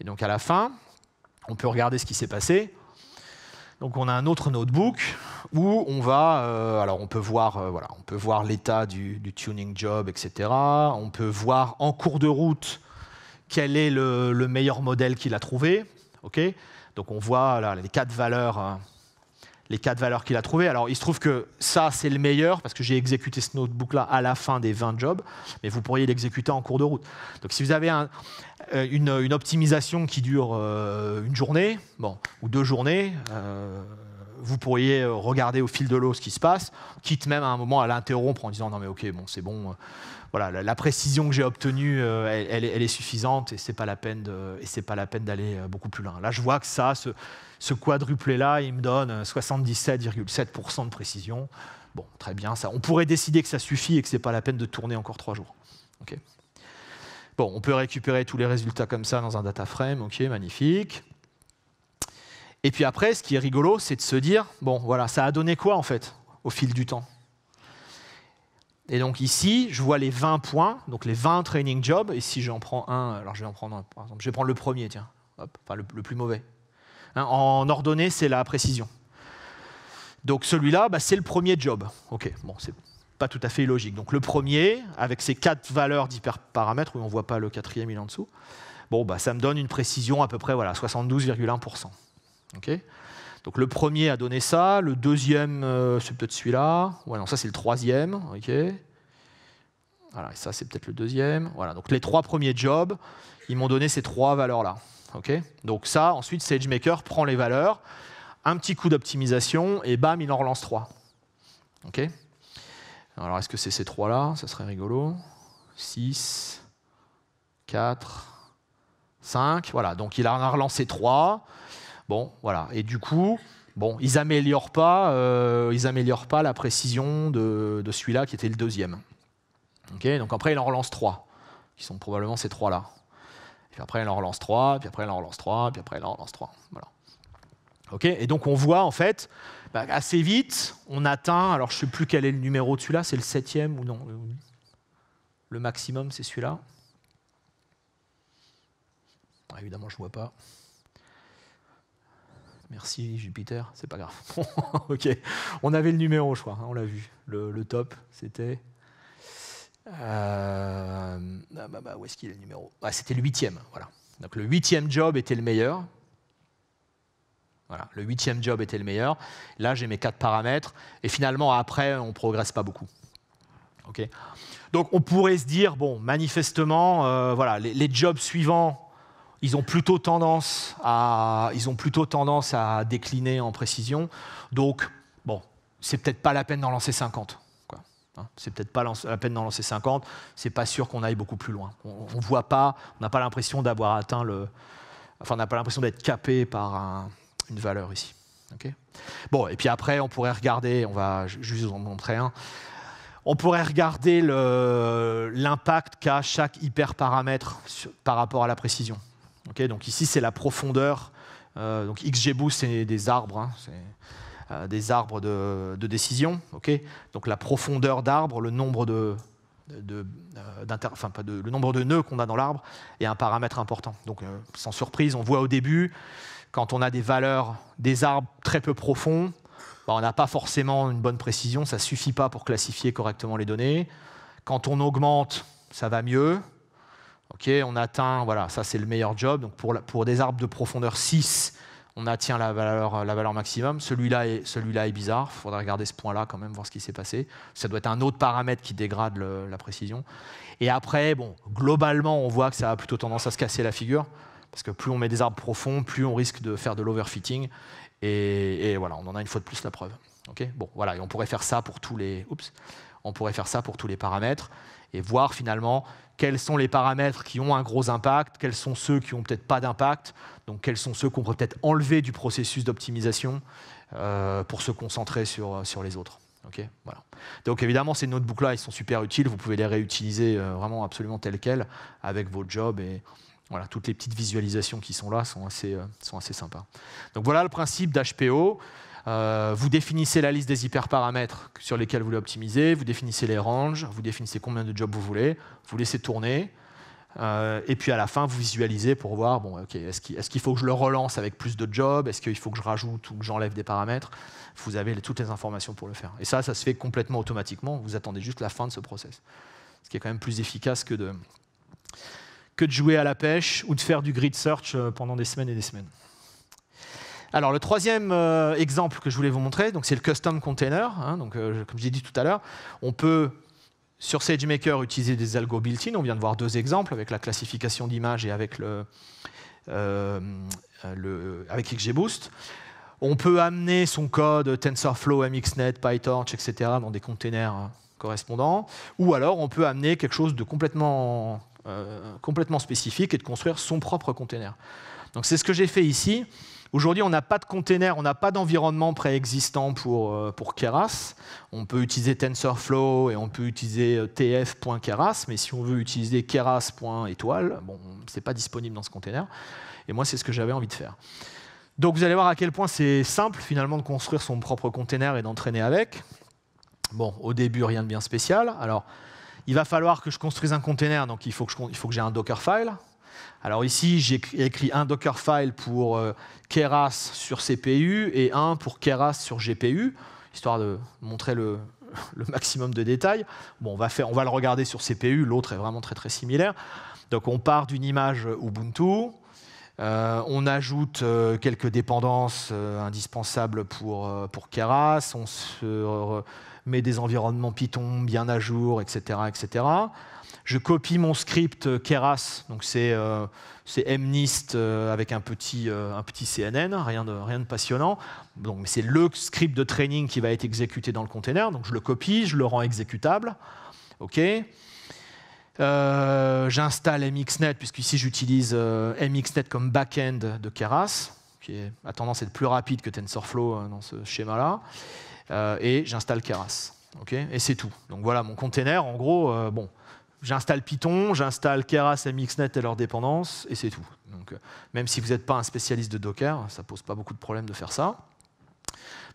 Et donc à la fin, on peut regarder ce qui s'est passé. Donc on a un autre notebook où on va, euh, alors on peut voir, euh, on peut voir l'état du, tuning job, etc. On peut voir en cours de route quel est le, le meilleur modèle qu'il a trouvé. ok donc on voit les quatre valeurs. Hein, les quatre valeurs qu'il a trouvées. Alors, il se trouve que ça, c'est le meilleur, parce que j'ai exécuté ce notebook-là à la fin des 20 jobs, mais vous pourriez l'exécuter en cours de route. Donc, si vous avez euh, une, optimisation qui dure euh, une journée, bon, ou deux journées, euh, vous pourriez regarder au fil de l'eau ce qui se passe, quitte même à un moment à l'interrompre en disant non mais ok bon c'est bon, voilà, la, précision que j'ai obtenue, euh, elle, est suffisante et ce n'est pas la peine d'aller euh, beaucoup plus loin. Là, je vois que ça, ce, quadruplé là il me donne 77,7% euh, de précision. Bon, très bien, ça. on pourrait décider que ça suffit et que ce n'est pas la peine de tourner encore trois jours. Bon, on peut récupérer tous les résultats comme ça dans un data frame, ok, magnifique. Et puis après, ce qui est rigolo, c'est de se dire, bon, voilà, ça a donné quoi en fait au fil du temps et donc ici, je vois les 20 points, donc les 20 training jobs. Et si j'en prends un, alors je vais en prendre un, par exemple, je vais prendre le premier, tiens, Hop, enfin le, plus mauvais. Hein, en ordonnée, c'est la précision. Donc celui-là, bah, c'est le premier job. Ok, bon, c'est pas tout à fait logique. Donc le premier, avec ses quatre valeurs d'hyperparamètres, où on ne voit pas le quatrième, il est en dessous, bon, bah, ça me donne une précision à peu près voilà, 72,1%. OK donc le premier a donné ça, le deuxième, euh, c'est peut-être celui-là. Ouais, non, ça c'est le troisième. ok. Voilà, et ça c'est peut-être le deuxième. Voilà, donc les trois premiers jobs, ils m'ont donné ces trois valeurs-là. ok. donc ça, ensuite, SageMaker prend les valeurs, un petit coup d'optimisation, et bam, il en relance trois. ok. Alors est-ce que c'est ces trois-là Ça serait rigolo. 6, 4, 5. Voilà, donc il en a relancé trois, Bon, voilà. Et du coup, bon, ils améliorent pas, euh, ils améliorent pas la précision de, celui-là qui était le deuxième. donc après, il en relance trois, qui sont probablement ces trois-là. Puis après, il en relance trois, puis après, il en relance trois, puis après, il en relance trois. Voilà. Ok. et donc on voit en fait, bah, assez vite, on atteint, alors je ne sais plus quel est le numéro de celui-là, c'est le septième ou non Le maximum, c'est celui-là. Ah, évidemment, je vois pas. Merci Jupiter, c'est pas grave. <laughs> ok, on avait le numéro, je crois, hein, on l'a vu. Le, top, c'était. Euh, ah, bah, bah, où est-ce qu'il est le numéro ah, C'était le huitième, voilà. Donc le huitième job était le meilleur. Voilà, le huitième job était le meilleur. Là, j'ai mes quatre paramètres. Et finalement, après, on ne progresse pas beaucoup. Donc on pourrait se dire, bon, manifestement, euh, voilà, les, jobs suivants ils ont plutôt tendance à, ils ont plutôt tendance à décliner en précision. Donc, bon, c'est peut-être pas la peine d'en lancer 50. Hein. c'est peut-être pas la peine d'en lancer 50. C'est pas sûr qu'on aille beaucoup plus loin. On, voit pas, on n'a pas l'impression d'avoir atteint le, enfin, on n'a pas l'impression d'être capé par une valeur ici. bon, et puis après, on pourrait regarder. On va juste vous en montrer un. On pourrait regarder l'impact qu'a chaque hyperparamètre par rapport à la précision donc ici, c'est la profondeur. Euh, donc XGBoost, c'est des arbres, hein, euh, des arbres de, décision. donc la profondeur d'arbre, euh, le nombre de, nœuds qu'on a dans l'arbre est un paramètre important. Donc euh, sans surprise, on voit au début, quand on a des valeurs des arbres très peu profonds, bah, on n'a pas forcément une bonne précision, ça ne suffit pas pour classifier correctement les données. Quand on augmente, ça va mieux on atteint, voilà, ça c'est le meilleur job. Donc pour, des arbres de profondeur 6, on atteint la valeur, euh, la valeur maximum. Celui-là est, bizarre, il faudrait regarder ce point-là quand même, voir ce qui s'est passé. Ça doit être un autre paramètre qui dégrade la précision. Et après, bon, globalement, on voit que ça a plutôt tendance à se casser la figure, parce que plus on met des arbres profonds, plus on risque de faire de l'overfitting. Et, voilà, on en a une fois de plus la preuve. bon, voilà, et on pourrait faire ça pour tous les... on pourrait faire ça pour tous les paramètres et voir finalement quels sont les paramètres qui ont un gros impact, quels sont ceux qui n'ont peut-être pas d'impact, donc quels sont ceux qu'on peut peut-être enlever du processus d'optimisation euh, pour se concentrer sur, euh, sur les autres. Ok, voilà. Donc évidemment, ces notebooks-là, ils sont super utiles, vous pouvez les réutiliser euh, vraiment absolument tels quels avec vos jobs et voilà, toutes les petites visualisations qui sont là sont assez, sont assez sympas. Donc voilà le principe d'HPO. Euh, vous définissez la liste des hyperparamètres sur lesquels vous voulez optimiser, vous définissez les ranges, vous définissez combien de jobs vous voulez, vous laissez tourner, euh, et puis à la fin, vous visualisez pour voir, bon, est-ce qu'il faut que je le relance avec plus de jobs Est-ce qu'il faut que je rajoute ou que j'enlève des paramètres Vous avez toutes les informations pour le faire. Et ça, ça se fait complètement automatiquement. Vous attendez juste la fin de ce process. Ce qui est quand même plus efficace que de, que de jouer à la pêche ou de faire du grid search euh, pendant des semaines et des semaines. Alors le troisième euh, exemple que je voulais vous montrer, c'est le custom container. Hein, donc euh, comme j'ai dit tout à l'heure, on peut sur SageMaker utiliser des algos built-in. On vient de voir deux exemples avec la classification d'images et avec le, euh, XGBoost. On peut amener son code TensorFlow, MXNet, PyTorch, etc. dans des containers correspondants. Ou alors on peut amener quelque chose de complètement spécifique et de construire son propre container. Donc c'est ce que j'ai fait ici. Aujourd'hui, on n'a pas de container, on n'a pas d'environnement préexistant pour, euh, pour Keras. On peut utiliser TensorFlow et on peut utiliser euh, tf.keras, mais si on veut utiliser keras.étoile, bon, ce n'est pas disponible dans ce container. Et moi, c'est ce que j'avais envie de faire. Donc vous allez voir à quel point c'est simple finalement de construire son propre container et d'entraîner avec. Bon, au début, rien de bien spécial. Alors, il va falloir que je construise un container, donc il faut que j'ai un Dockerfile. Alors ici, j'ai écrit un Dockerfile pour euh, Keras sur CPU et un pour Keras sur GPU, histoire de montrer le, <laughs> maximum de détails. on va, le regarder sur CPU, l'autre est vraiment très très similaire. Donc on part d'une image Ubuntu, euh, on ajoute euh, quelques dépendances indispensables pour, Keras, on se met des environnements Python bien à jour, etc. etc. Je copie mon script euh, Keras, donc c'est MNIST euh, euh, avec un petit, un petit CNN, rien de, rien de passionnant. Donc, c'est le script de training qui va être exécuté dans le container, donc je le copie, je le rends exécutable. OK. J'installe MXNet, puisqu'ici j'utilise MXNet comme back-end de Keras, qui est, a tendance à être plus rapide que TensorFlow dans ce schéma-là. et j'installe Keras. et c'est tout. Donc voilà, mon container, en gros, bon, j'installe Python, j'installe Keras et Mixnet et leurs dépendances, et c'est tout. Donc, euh, même si vous n'êtes pas un spécialiste de Docker, ça ne pose pas beaucoup de problèmes de faire ça.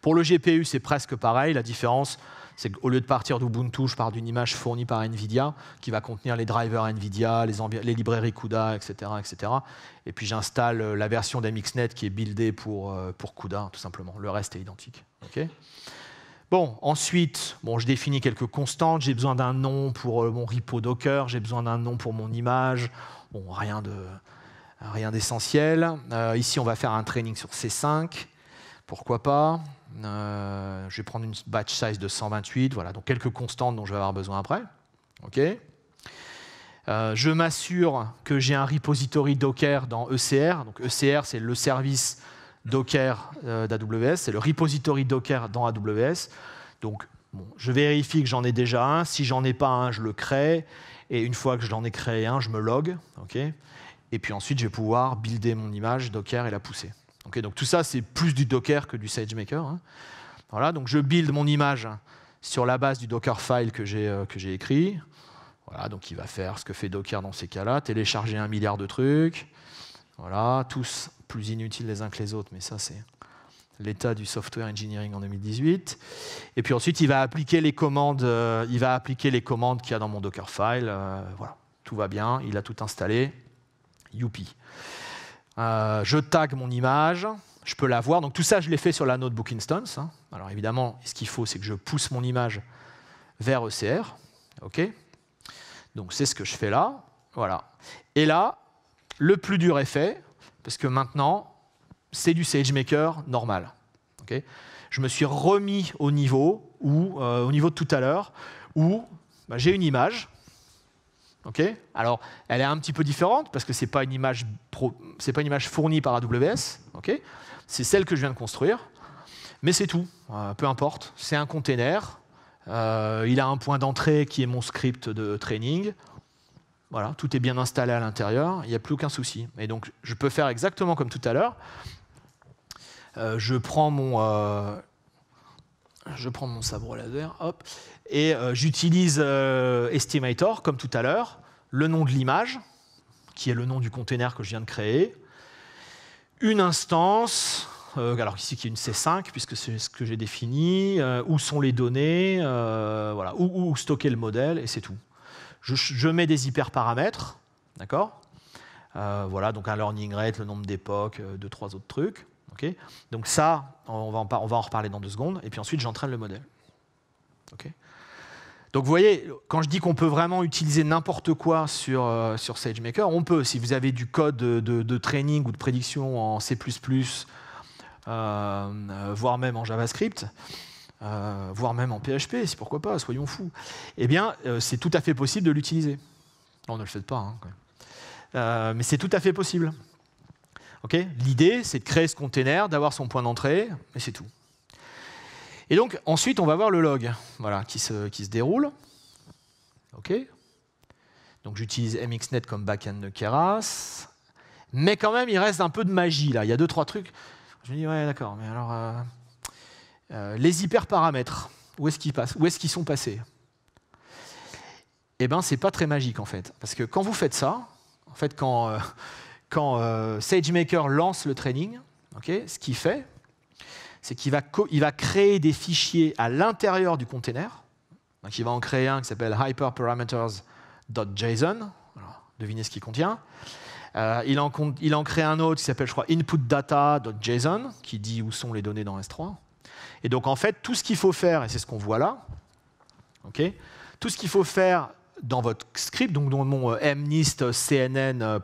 Pour le GPU, c'est presque pareil. La différence, c'est qu'au lieu de partir d'Ubuntu, je pars d'une image fournie par NVIDIA, qui va contenir les drivers NVIDIA, les, librairies CUDA, etc. etc. Et puis j'installe euh, la version d'MXNet qui est buildée pour, euh, pour CUDA, tout simplement. Le reste est identique. Okay Bon, ensuite, bon, je définis quelques constantes. J'ai besoin d'un nom pour euh, mon repo Docker, j'ai besoin d'un nom pour mon image. Bon, rien de rien d'essentiel. Euh, ici, on va faire un training sur C5. Pourquoi pas euh, Je vais prendre une batch size de 128. Voilà, donc quelques constantes dont je vais avoir besoin après. OK. je m'assure que j'ai un repository Docker dans ECR. Donc ECR, c'est le service Docker euh, d'AWS, c'est le repository Docker dans AWS. Donc, je vérifie que j'en ai déjà un. Si j'en ai pas un, je le crée. Et une fois que j'en ai créé un, je me log. et puis ensuite, je vais pouvoir builder mon image Docker et la pousser. donc tout ça, c'est plus du Docker que du SageMaker. Hein. Voilà, donc je build mon image sur la base du Dockerfile que j'ai euh, que j'ai écrit. Voilà, donc il va faire ce que fait Docker dans ces cas-là, télécharger un milliard de trucs. Voilà, tous plus inutiles les uns que les autres, mais ça c'est l'état du software engineering en 2018. Et puis ensuite, il va appliquer les commandes, euh, il va appliquer les commandes qu'il y a dans mon Dockerfile. Euh, voilà, tout va bien, il a tout installé. Youpi. Euh, je tag mon image, je peux la voir. Donc tout ça, je l'ai fait sur la notebook instance. Hein. Alors évidemment, ce qu'il faut, c'est que je pousse mon image vers ECR. OK Donc c'est ce que je fais là. Voilà. Et là, le plus dur est fait parce que maintenant, c'est du SageMaker normal. je me suis remis au niveau, où, euh, au niveau de tout à l'heure, où bah, j'ai une image. Alors, elle est un petit peu différente parce que ce n'est pas, une image pas une image fournie par AWS. c'est celle que je viens de construire. Mais c'est tout, euh, peu importe. C'est un container. Euh, il a un point d'entrée qui est mon script de training. Voilà, tout est bien installé à l'intérieur, il n'y a plus aucun souci. Et donc, je peux faire exactement comme tout à l'heure. Euh, je prends mon, euh, je prends mon sabre laser, hop, et euh, j'utilise Estimator comme tout à l'heure, le nom de l'image, qui est le nom du container que je viens de créer, une instance, alors ici qui est une C5 puisque c'est ce que j'ai défini, où sont les données, voilà, où stocker le modèle et c'est tout. Je, mets des hyperparamètres, d'accord euh, Voilà, donc un learning rate, le nombre d'époques, euh, deux, trois autres trucs. donc ça, on va, en, reparler dans deux secondes. Et puis ensuite, j'entraîne le modèle. donc vous voyez, quand je dis qu'on peut vraiment utiliser n'importe quoi sur, euh, SageMaker, on peut. Si vous avez du code de, training ou de prédiction en C++, voire même en JavaScript, voire même en PHP, c'est pourquoi pas, soyons fous, eh bien, euh, c'est tout à fait possible de l'utiliser. On ne le fait pas, hein, euh, mais c'est tout à fait possible. L'idée, c'est de créer ce container, d'avoir son point d'entrée, et c'est tout. Et donc, ensuite, on va voir le log voilà, qui, se, qui se déroule. OK Donc, j'utilise MXNet comme backend de Keras. Mais quand même, il reste un peu de magie, là. Il y a deux, trois trucs. Je me dis, ouais, d'accord, mais alors... Euh, euh, les hyperparamètres, où est-ce qu'ils ce sont passés Eh bien, c'est pas très magique en fait. Parce que quand vous faites ça, en fait, quand, euh, euh, SageMaker lance le training, ok, ce qu'il fait, c'est qu'il va, créer des fichiers à l'intérieur du container. il va en créer un qui s'appelle hyperparameters.json. Devinez ce qu'il contient. il, en, il en crée un autre qui s'appelle, je crois, inputdata.json, qui dit où sont les données dans S3. Et donc en fait, tout ce qu'il faut faire, et c'est ce qu'on voit là, tout ce qu'il faut faire dans votre script, donc dans mon euh, mnist le euh, euh,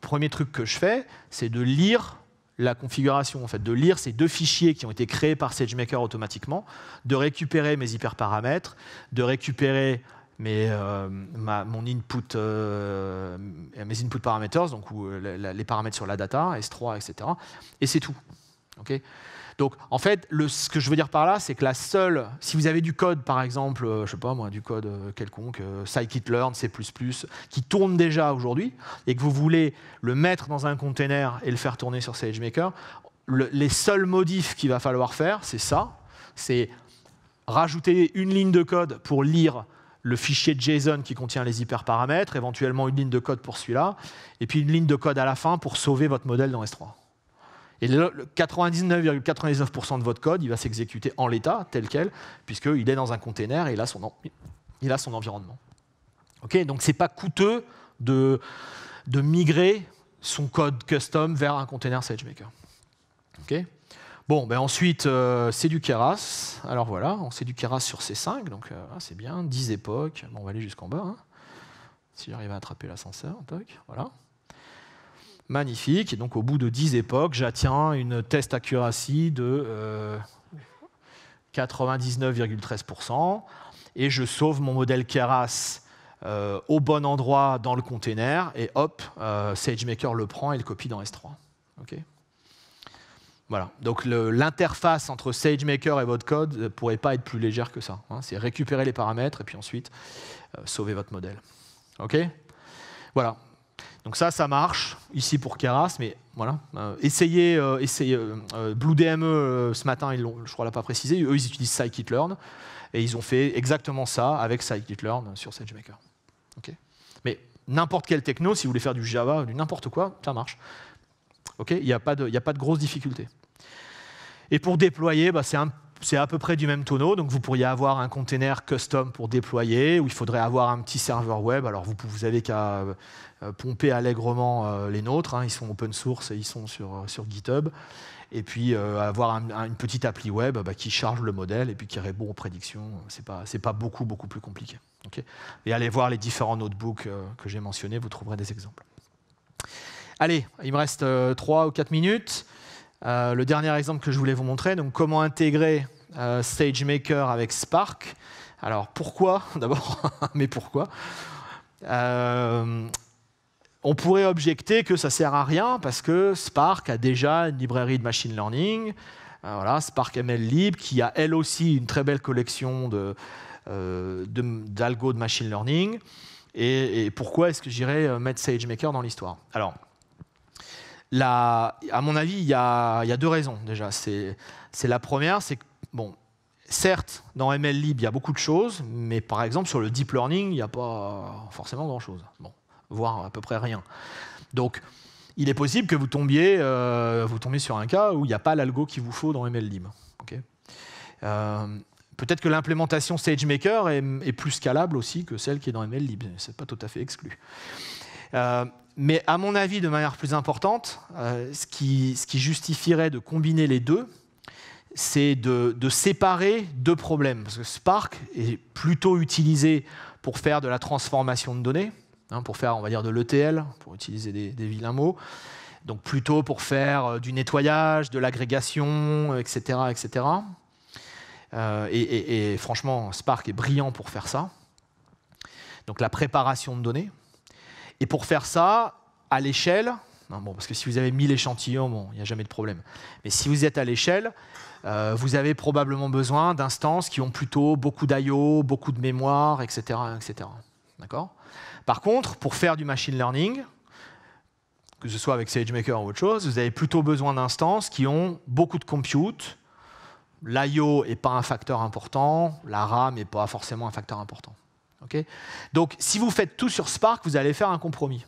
premier truc que je fais, c'est de lire la configuration, en fait, de lire ces deux fichiers qui ont été créés par SageMaker automatiquement, de récupérer mes hyperparamètres, de récupérer mes, input, parameters, donc les paramètres sur la data, S3, etc. Et c'est tout donc, en fait, ce que je veux dire par là, c'est que la seule, si vous avez du code, par exemple, euh, je ne sais pas moi, du code euh, quelconque, euh, scikit-learn, C++, qui tourne déjà aujourd'hui, et que vous voulez le mettre dans un container et le faire tourner sur SageMaker, les seuls modifs qu'il va falloir faire, c'est ça, c'est rajouter une ligne de code pour lire le fichier JSON qui contient les hyperparamètres, éventuellement une ligne de code pour celui-là, et puis une ligne de code à la fin pour sauver votre modèle dans S3. Et 99,99% de votre code, il va s'exécuter en l'état, tel quel, puisqu'il est dans un container et il a son, environnement. Okay Donc ce n'est pas coûteux de, migrer son code custom vers un container SageMaker. bon, ben ensuite, euh, c'est du Keras. Alors voilà, on c'est du Keras sur C5, donc euh, ah, c'est bien, 10 époques. on va aller jusqu'en bas. Hein. Si j'arrive à attraper l'ascenseur, toc, voilà magnifique. donc, au bout de 10 époques, j'atteins une test accuracy de 99,13%. Euh, et je sauve mon modèle Keras euh, au bon endroit dans le container. Et hop, euh, SageMaker le prend et le copie dans S3. OK voilà. Donc l'interface entre SageMaker et votre code ne pourrait pas être plus légère que ça. Hein. C'est récupérer les paramètres et puis ensuite sauver votre modèle. OK Voilà. Donc ça, ça marche, ici pour Keras, mais voilà. Euh, essayez, euh, essayez euh, e, ce matin, ils je crois, l'a pas précisé, eux, ils utilisent Scikit-Learn, et ils ont fait exactement ça avec Scikit-Learn sur SageMaker. mais n'importe quelle techno, si vous voulez faire du Java, du n'importe quoi, ça marche. Il n'y a, pas de, de grosses difficultés. Et pour déployer, bah, c'est un c'est à peu près du même tonneau, donc vous pourriez avoir un container custom pour déployer, ou il faudrait avoir un petit serveur web. Alors vous, vous avez qu'à euh, pomper allègrement euh, les nôtres, hein. ils sont open source et ils sont sur, euh, GitHub. Et puis avoir une petite appli web bah, qui charge le modèle et puis qui répond aux prédictions. C'est pas pas beaucoup beaucoup plus compliqué. et allez voir les différents notebooks que j'ai mentionnés, vous trouverez des exemples. Allez, il me reste 3 ou 4 minutes. Euh, le dernier exemple que je voulais vous montrer, donc comment intégrer euh, SageMaker avec Spark. Alors pourquoi <laughs> d'abord Mais pourquoi euh, On pourrait objecter que ça sert à rien parce que Spark a déjà une librairie de machine learning, voilà, Spark ML Lib qui a elle aussi une très belle collection de, d'algo de, machine learning. Et, pourquoi est-ce que j'irais mettre SageMaker dans l'histoire Alors, la, à mon avis, il y, a, deux raisons déjà. C'est la première, c'est que, bon, certes, dans MLlib, il y a beaucoup de choses, mais par exemple, sur le deep learning, il n'y a pas forcément grand-chose, bon, voire à peu près rien. Donc, il est possible que vous tombiez, euh, vous tombiez sur un cas où il n'y a pas l'algo qu'il vous faut dans MLlib. Euh, peut-être que l'implémentation SageMaker est, plus scalable aussi que celle qui est dans MLlib. Ce n'est pas tout à fait exclu. Euh, mais à mon avis, de manière plus importante, euh, ce, qui, justifierait de combiner les deux, c'est de, séparer deux problèmes. Parce que Spark est plutôt utilisé pour faire de la transformation de données, hein, pour faire, on va dire, de l'ETL, pour utiliser des, vilains mots. Donc plutôt pour faire euh, du nettoyage, de l'agrégation, etc. Euh, etc. et, franchement, Spark est brillant pour faire ça. Donc la préparation de données. Et pour faire ça, à l'échelle, parce que si vous avez 1000 échantillons, il n'y a jamais de problème. Mais si vous êtes à l'échelle, euh, vous avez probablement besoin d'instances qui ont plutôt beaucoup d'IO, beaucoup de mémoire, etc. etc. D'accord Par contre, pour faire du machine learning, que ce soit avec SageMaker ou autre chose, vous avez plutôt besoin d'instances qui ont beaucoup de compute. L'IO n'est pas un facteur important, la RAM n'est pas forcément un facteur important. Donc, si vous faites tout sur Spark, vous allez faire un compromis.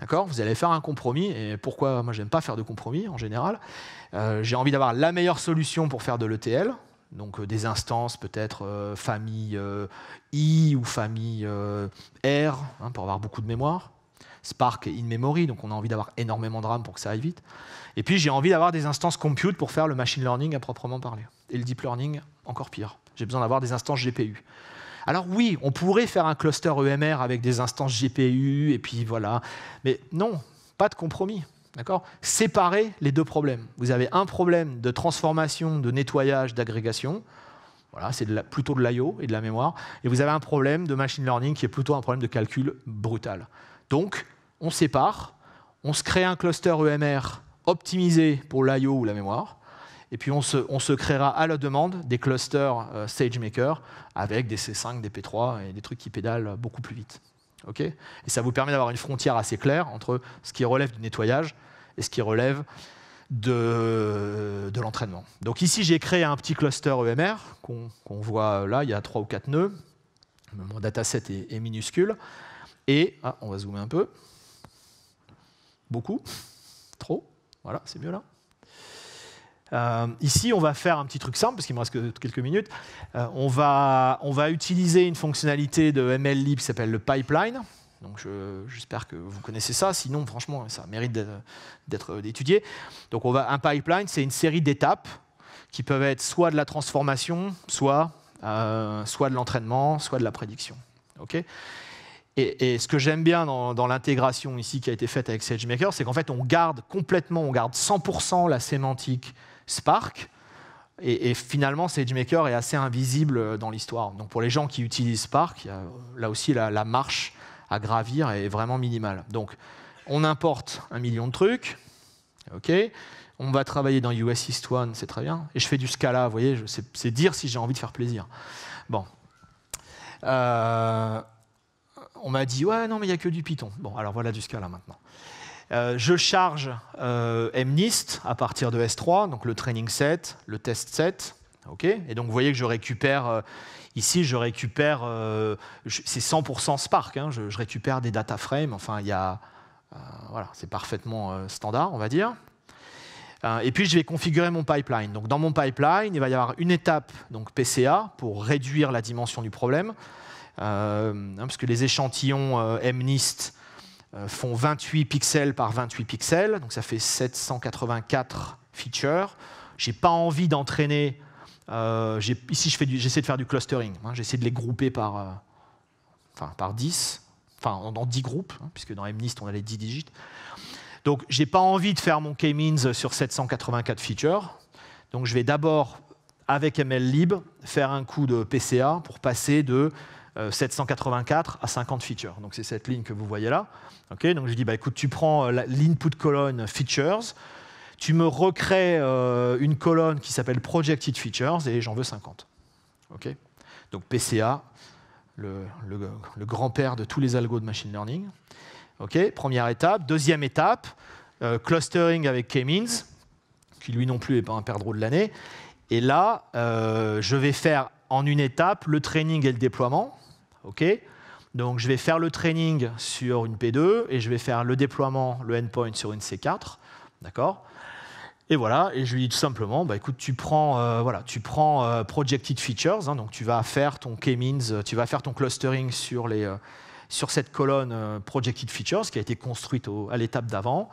D'accord Vous allez faire un compromis. Et pourquoi Moi, je j'aime pas faire de compromis en général. Euh, j'ai envie d'avoir la meilleure solution pour faire de l'ETL. Donc, euh, des instances, peut-être euh, famille I ou famille R, hein, pour avoir beaucoup de mémoire. Spark in memory, donc on a envie d'avoir énormément de RAM pour que ça aille vite. Et puis j'ai envie d'avoir des instances compute pour faire le machine learning à proprement parler. Et le deep learning, encore pire. J'ai besoin d'avoir des instances GPU. Alors oui, on pourrait faire un cluster EMR avec des instances GPU, et puis voilà. Mais non, pas de compromis. D'accord Séparer les deux problèmes. Vous avez un problème de transformation, de nettoyage, d'agrégation. Voilà, c'est plutôt de l'IO et de la mémoire. Et vous avez un problème de machine learning qui est plutôt un problème de calcul brutal. Donc, on sépare, on se crée un cluster EMR optimisé pour l'IO ou la mémoire. Et puis on se, on se créera à la demande des clusters stage euh, SageMaker avec des C5, des P3 et des trucs qui pédalent beaucoup plus vite. et ça vous permet d'avoir une frontière assez claire entre ce qui relève du nettoyage et ce qui relève de, l'entraînement. Donc ici, j'ai créé un petit cluster EMR qu'on voit là, il y a trois ou quatre nœuds. Mon dataset est, minuscule. Et, ah, on va zoomer un peu. Beaucoup. Trop. Voilà, c'est mieux là. Euh, ici, on va faire un petit truc simple, parce qu'il me reste que quelques minutes. Euh, on, va, on va utiliser une fonctionnalité de MLlib qui s'appelle le pipeline. Donc j'espère que vous connaissez ça, sinon franchement ça mérite d'être euh, étudié. Donc on va, un pipeline, c'est une série d'étapes qui peuvent être soit de la transformation, soit, soit de l'entraînement, soit de la prédiction. OK et, ce que j'aime bien dans, dans l'intégration ici qui a été faite avec SageMaker, c'est qu'en fait, on garde complètement, on garde 100% la sémantique Spark. Et, finalement, SageMaker est assez invisible dans l'histoire. Donc pour les gens qui utilisent Spark, là aussi, la, marche à gravir est vraiment minimale. Donc on importe un million de trucs, ok. On va travailler dans US East One, c'est très bien. Et je fais du Scala, vous voyez, c'est dire si j'ai envie de faire plaisir. Bon. Euh, on m'a dit, ouais, non, mais il n'y a que du Python. Bon, alors voilà du Scala maintenant. Euh, je charge euh, MNIST à partir de S3, donc le training set, le test set. et donc vous voyez que je récupère, euh, ici je récupère, c'est 100% Spark, hein. je, récupère des data frames, enfin il y a, voilà, c'est parfaitement standard on va dire. Et puis je vais configurer mon pipeline. Donc dans mon pipeline, il va y avoir une étape donc PCA pour réduire la dimension du problème, hein, parce que les échantillons MNIST euh, font 28 pixels par 28 pixels, donc ça fait 784 features. J'ai pas envie d'entraîner. Euh, ici, j'essaie de faire du clustering. Hein. j'essaie de les grouper par, euh, par 10, enfin, dans 10 groupes, hein, puisque dans MNIST, on a les 10 digits. Donc, j'ai pas envie de faire mon k-means sur 784 features. Donc, je vais d'abord, avec MLlib, faire un coup de PCA pour passer de 784 euh, à 50 features. Donc c'est cette ligne que vous voyez là. Okay, donc je dis, bah, écoute, tu prends euh, l'input colonne features, tu me recrées euh, une colonne qui s'appelle projected features et j'en veux 50. Okay donc PCA, le, grand-père de tous les algos de machine learning. Okay, première étape. Deuxième étape, clustering avec K-means, qui lui non plus n'est pas un perdreau de l'année. Et là, je vais faire en une étape le training et le déploiement. OK donc je vais faire le training sur une P2 et je vais faire le déploiement, le endpoint sur une C4. D'accord Et voilà, et je lui dis tout simplement, bah, écoute, tu prends, euh, voilà, tu prends euh, projected features, hein. donc tu vas faire ton k euh, tu vas faire ton clustering sur, les, sur cette colonne projected features qui a été construite à l'étape d'avant.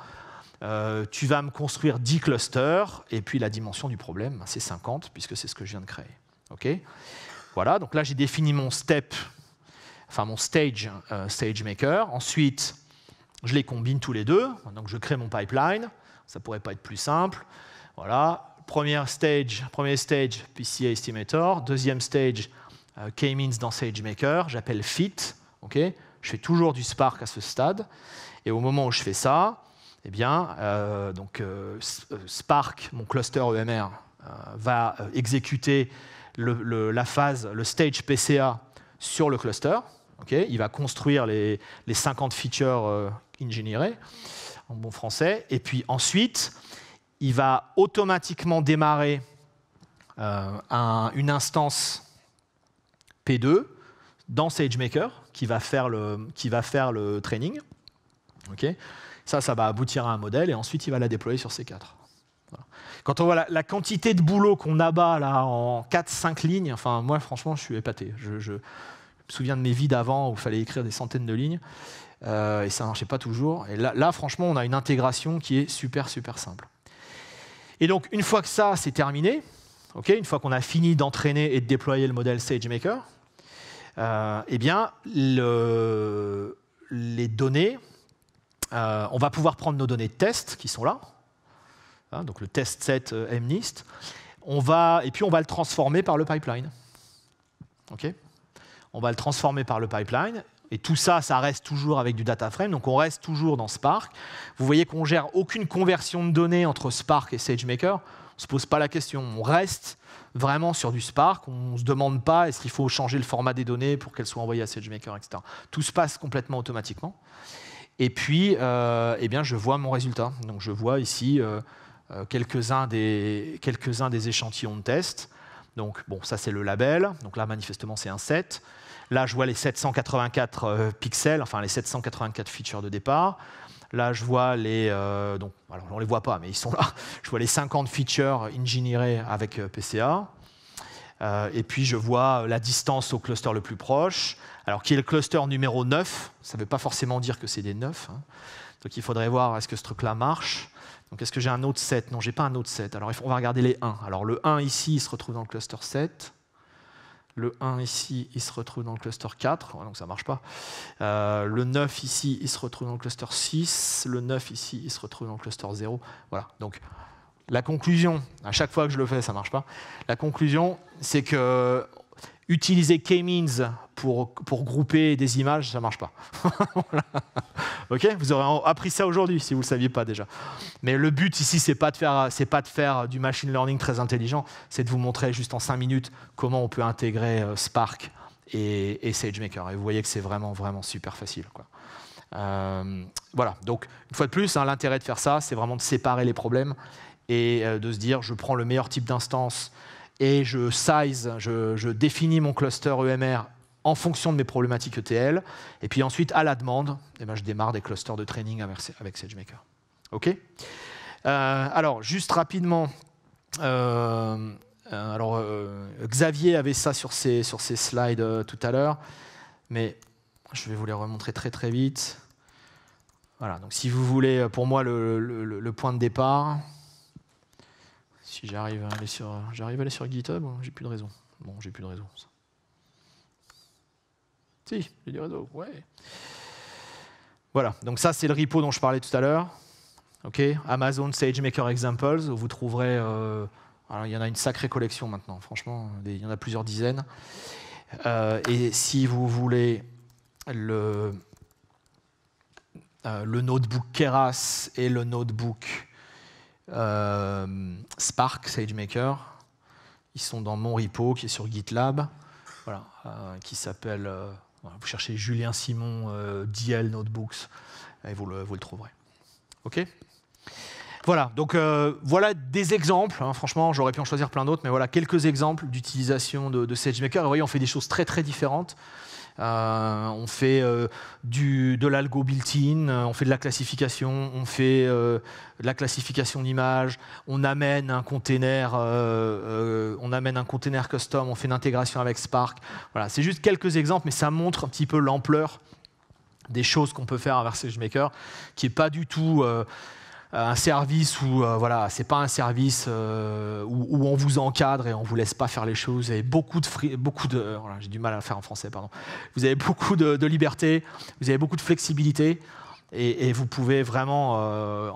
tu vas me construire 10 clusters, et puis la dimension du problème, c'est 50, puisque c'est ce que je viens de créer. OK voilà, donc là j'ai défini mon step enfin mon stage, euh, stage maker. Ensuite, je les combine tous les deux. Donc je crée mon pipeline. Ça pourrait pas être plus simple. Voilà. Premier stage, premier stage PCA Estimator. Deuxième stage euh, K-means dans J'appelle fit. Ok. Je fais toujours du Spark à ce stade. Et au moment où je fais ça, eh bien, euh, donc, Spark, mon cluster EMR, va exécuter la phase, le stage PCA sur le cluster il va construire les, 50 features euh, en bon français. Et puis ensuite, il va automatiquement démarrer euh, une instance P2 dans SageMaker qui va faire le, training. ça, ça va aboutir à un modèle et ensuite il va la déployer sur C4. Quand on voit la, quantité de boulot qu'on abat là en 4-5 lignes, enfin moi franchement je suis épaté. je, me souviens de mes vies d'avant où il fallait écrire des centaines de lignes. Euh, et ça ne marchait pas toujours. Et là, franchement, on a une intégration qui est super, super simple. Et donc, une fois que ça, c'est terminé, une fois qu'on a fini d'entraîner et de déployer le modèle SageMaker, euh, eh bien, les données, euh, on va pouvoir prendre nos données de test qui sont là, hein, donc le test set MNIST, on va, et puis on va le transformer par le pipeline. OK on va le transformer par le pipeline. Et tout ça, ça reste toujours avec du data frame, donc on reste toujours dans Spark. Vous voyez qu'on gère aucune conversion de données entre Spark et SageMaker. On ne se pose pas la question. On reste vraiment sur du Spark. On ne se demande pas est-ce qu'il faut changer le format des données pour qu'elles soient envoyées à SageMaker, etc. Tout se passe complètement automatiquement. Et puis, euh, eh bien, je vois mon résultat. Donc, je vois ici euh, euh, quelques-uns des, quelques des échantillons de test. Donc, bon, ça, c'est le label. Donc là, manifestement, c'est un set. Là, je vois les 784 euh, pixels, enfin les 784 features de départ. Là, je vois les... Euh, donc, alors, on les voit pas, mais ils sont là. <laughs> Je vois les 50 features ingénierées avec euh, PCA. et puis, je vois la distance au cluster le plus proche. Alors, qui est le cluster numéro 9 Ça ne veut pas forcément dire que c'est des 9. Hein. Donc, il faudrait voir est-ce que ce truc-là marche. Donc, est-ce que j'ai un autre set Non, j'ai pas un autre set. Alors, on va regarder les 1. Alors, le 1 ici, il se retrouve dans le cluster 7. Le 1 ici, il se retrouve dans le cluster 4, donc ça ne marche pas. Euh, le 9 ici, il se retrouve dans le cluster 6. Le 9 ici, il se retrouve dans le cluster 0. Voilà, donc la conclusion, à chaque fois que je le fais, ça ne marche pas. La conclusion, c'est que utiliser K-means pour, grouper des images, ça ne marche pas. <laughs> vous aurez appris ça aujourd'hui si vous ne le saviez pas déjà. Mais le but ici, c'est pas de faire, pas de faire du machine learning très intelligent, c'est de vous montrer juste en 5 minutes comment on peut intégrer euh, Spark et, SageMaker. Et vous voyez que c'est vraiment, vraiment super facile. Euh, voilà, donc une fois de plus, hein, l'intérêt de faire ça, c'est vraiment de séparer les problèmes et euh, de se dire, je prends le meilleur type d'instance et je size, je, définis mon cluster EMR en fonction de mes problématiques ETL. Et puis ensuite, à la demande, eh ben, je démarre des clusters de training avec SageMaker. OK euh, Alors, juste rapidement, euh, euh, alors, Xavier avait ça sur ses, sur ses slides tout à l'heure, mais je vais vous les remontrer très très vite. Voilà, donc si vous voulez, pour moi, le point de départ, si j'arrive à aller sur, j'arrive à aller sur GitHub, hein, j'ai plus de raison. Bon, j'ai plus de raison. Si, j'ai du réseau, ouais. Voilà, donc ça c'est le repo dont je parlais tout à l'heure. Ok, Amazon SageMaker Examples, vous trouverez. Euh, il y en a une sacrée collection maintenant, franchement, il y en a plusieurs dizaines. Euh, et si vous voulez euh, le notebook Keras et le notebook euh, Spark, SageMaker. Ils sont dans mon repo qui est sur GitLab, voilà, euh, qui s'appelle, euh, vous cherchez Julien Simon DL Notebooks, et vous le, trouverez. OK voilà, donc voilà des exemples. Hein. franchement, j'aurais pu en choisir plein d'autres, mais voilà quelques exemples d'utilisation de, de SageMaker. Et vous voyez, on fait des choses très très différentes. Euh, on fait euh, du, de l'algo built-in, euh, on fait de la classification, on fait de la classification d'images, on amène un container, on amène un container custom, on fait une intégration avec Spark. Voilà, c'est juste quelques exemples, mais ça montre un petit peu l'ampleur des choses qu'on peut faire avec SageMaker, qui n'est pas du tout... Euh, un service où euh, voilà, c'est pas un service euh, où, on vous encadre et on vous laisse pas faire les choses. Vous avez beaucoup de beaucoup de, oh j'ai du mal à faire en français, pardon. Vous avez beaucoup de, liberté, vous avez beaucoup de flexibilité et, vous pouvez vraiment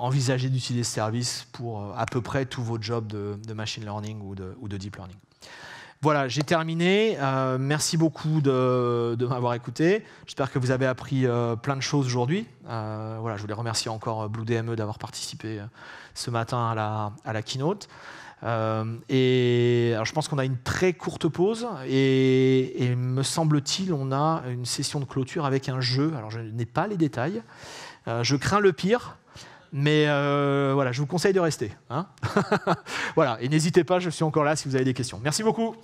envisager d'utiliser ce service pour à peu près tous vos jobs de, machine learning ou de deep learning. Voilà, j'ai terminé. Euh, merci beaucoup de, m'avoir écouté. J'espère que vous avez appris euh, plein de choses aujourd'hui. Euh, voilà, je voulais remercier encore Blue DME d'avoir participé ce matin à la, à la keynote. et je pense qu'on a une très courte pause et, et me semble-t-il, on a une session de clôture avec un jeu. Alors, je n'ai pas les détails. je crains le pire. Mais euh, voilà, je vous conseille de rester. Hein. <laughs> voilà, et n'hésitez pas, je suis encore là si vous avez des questions. Merci beaucoup.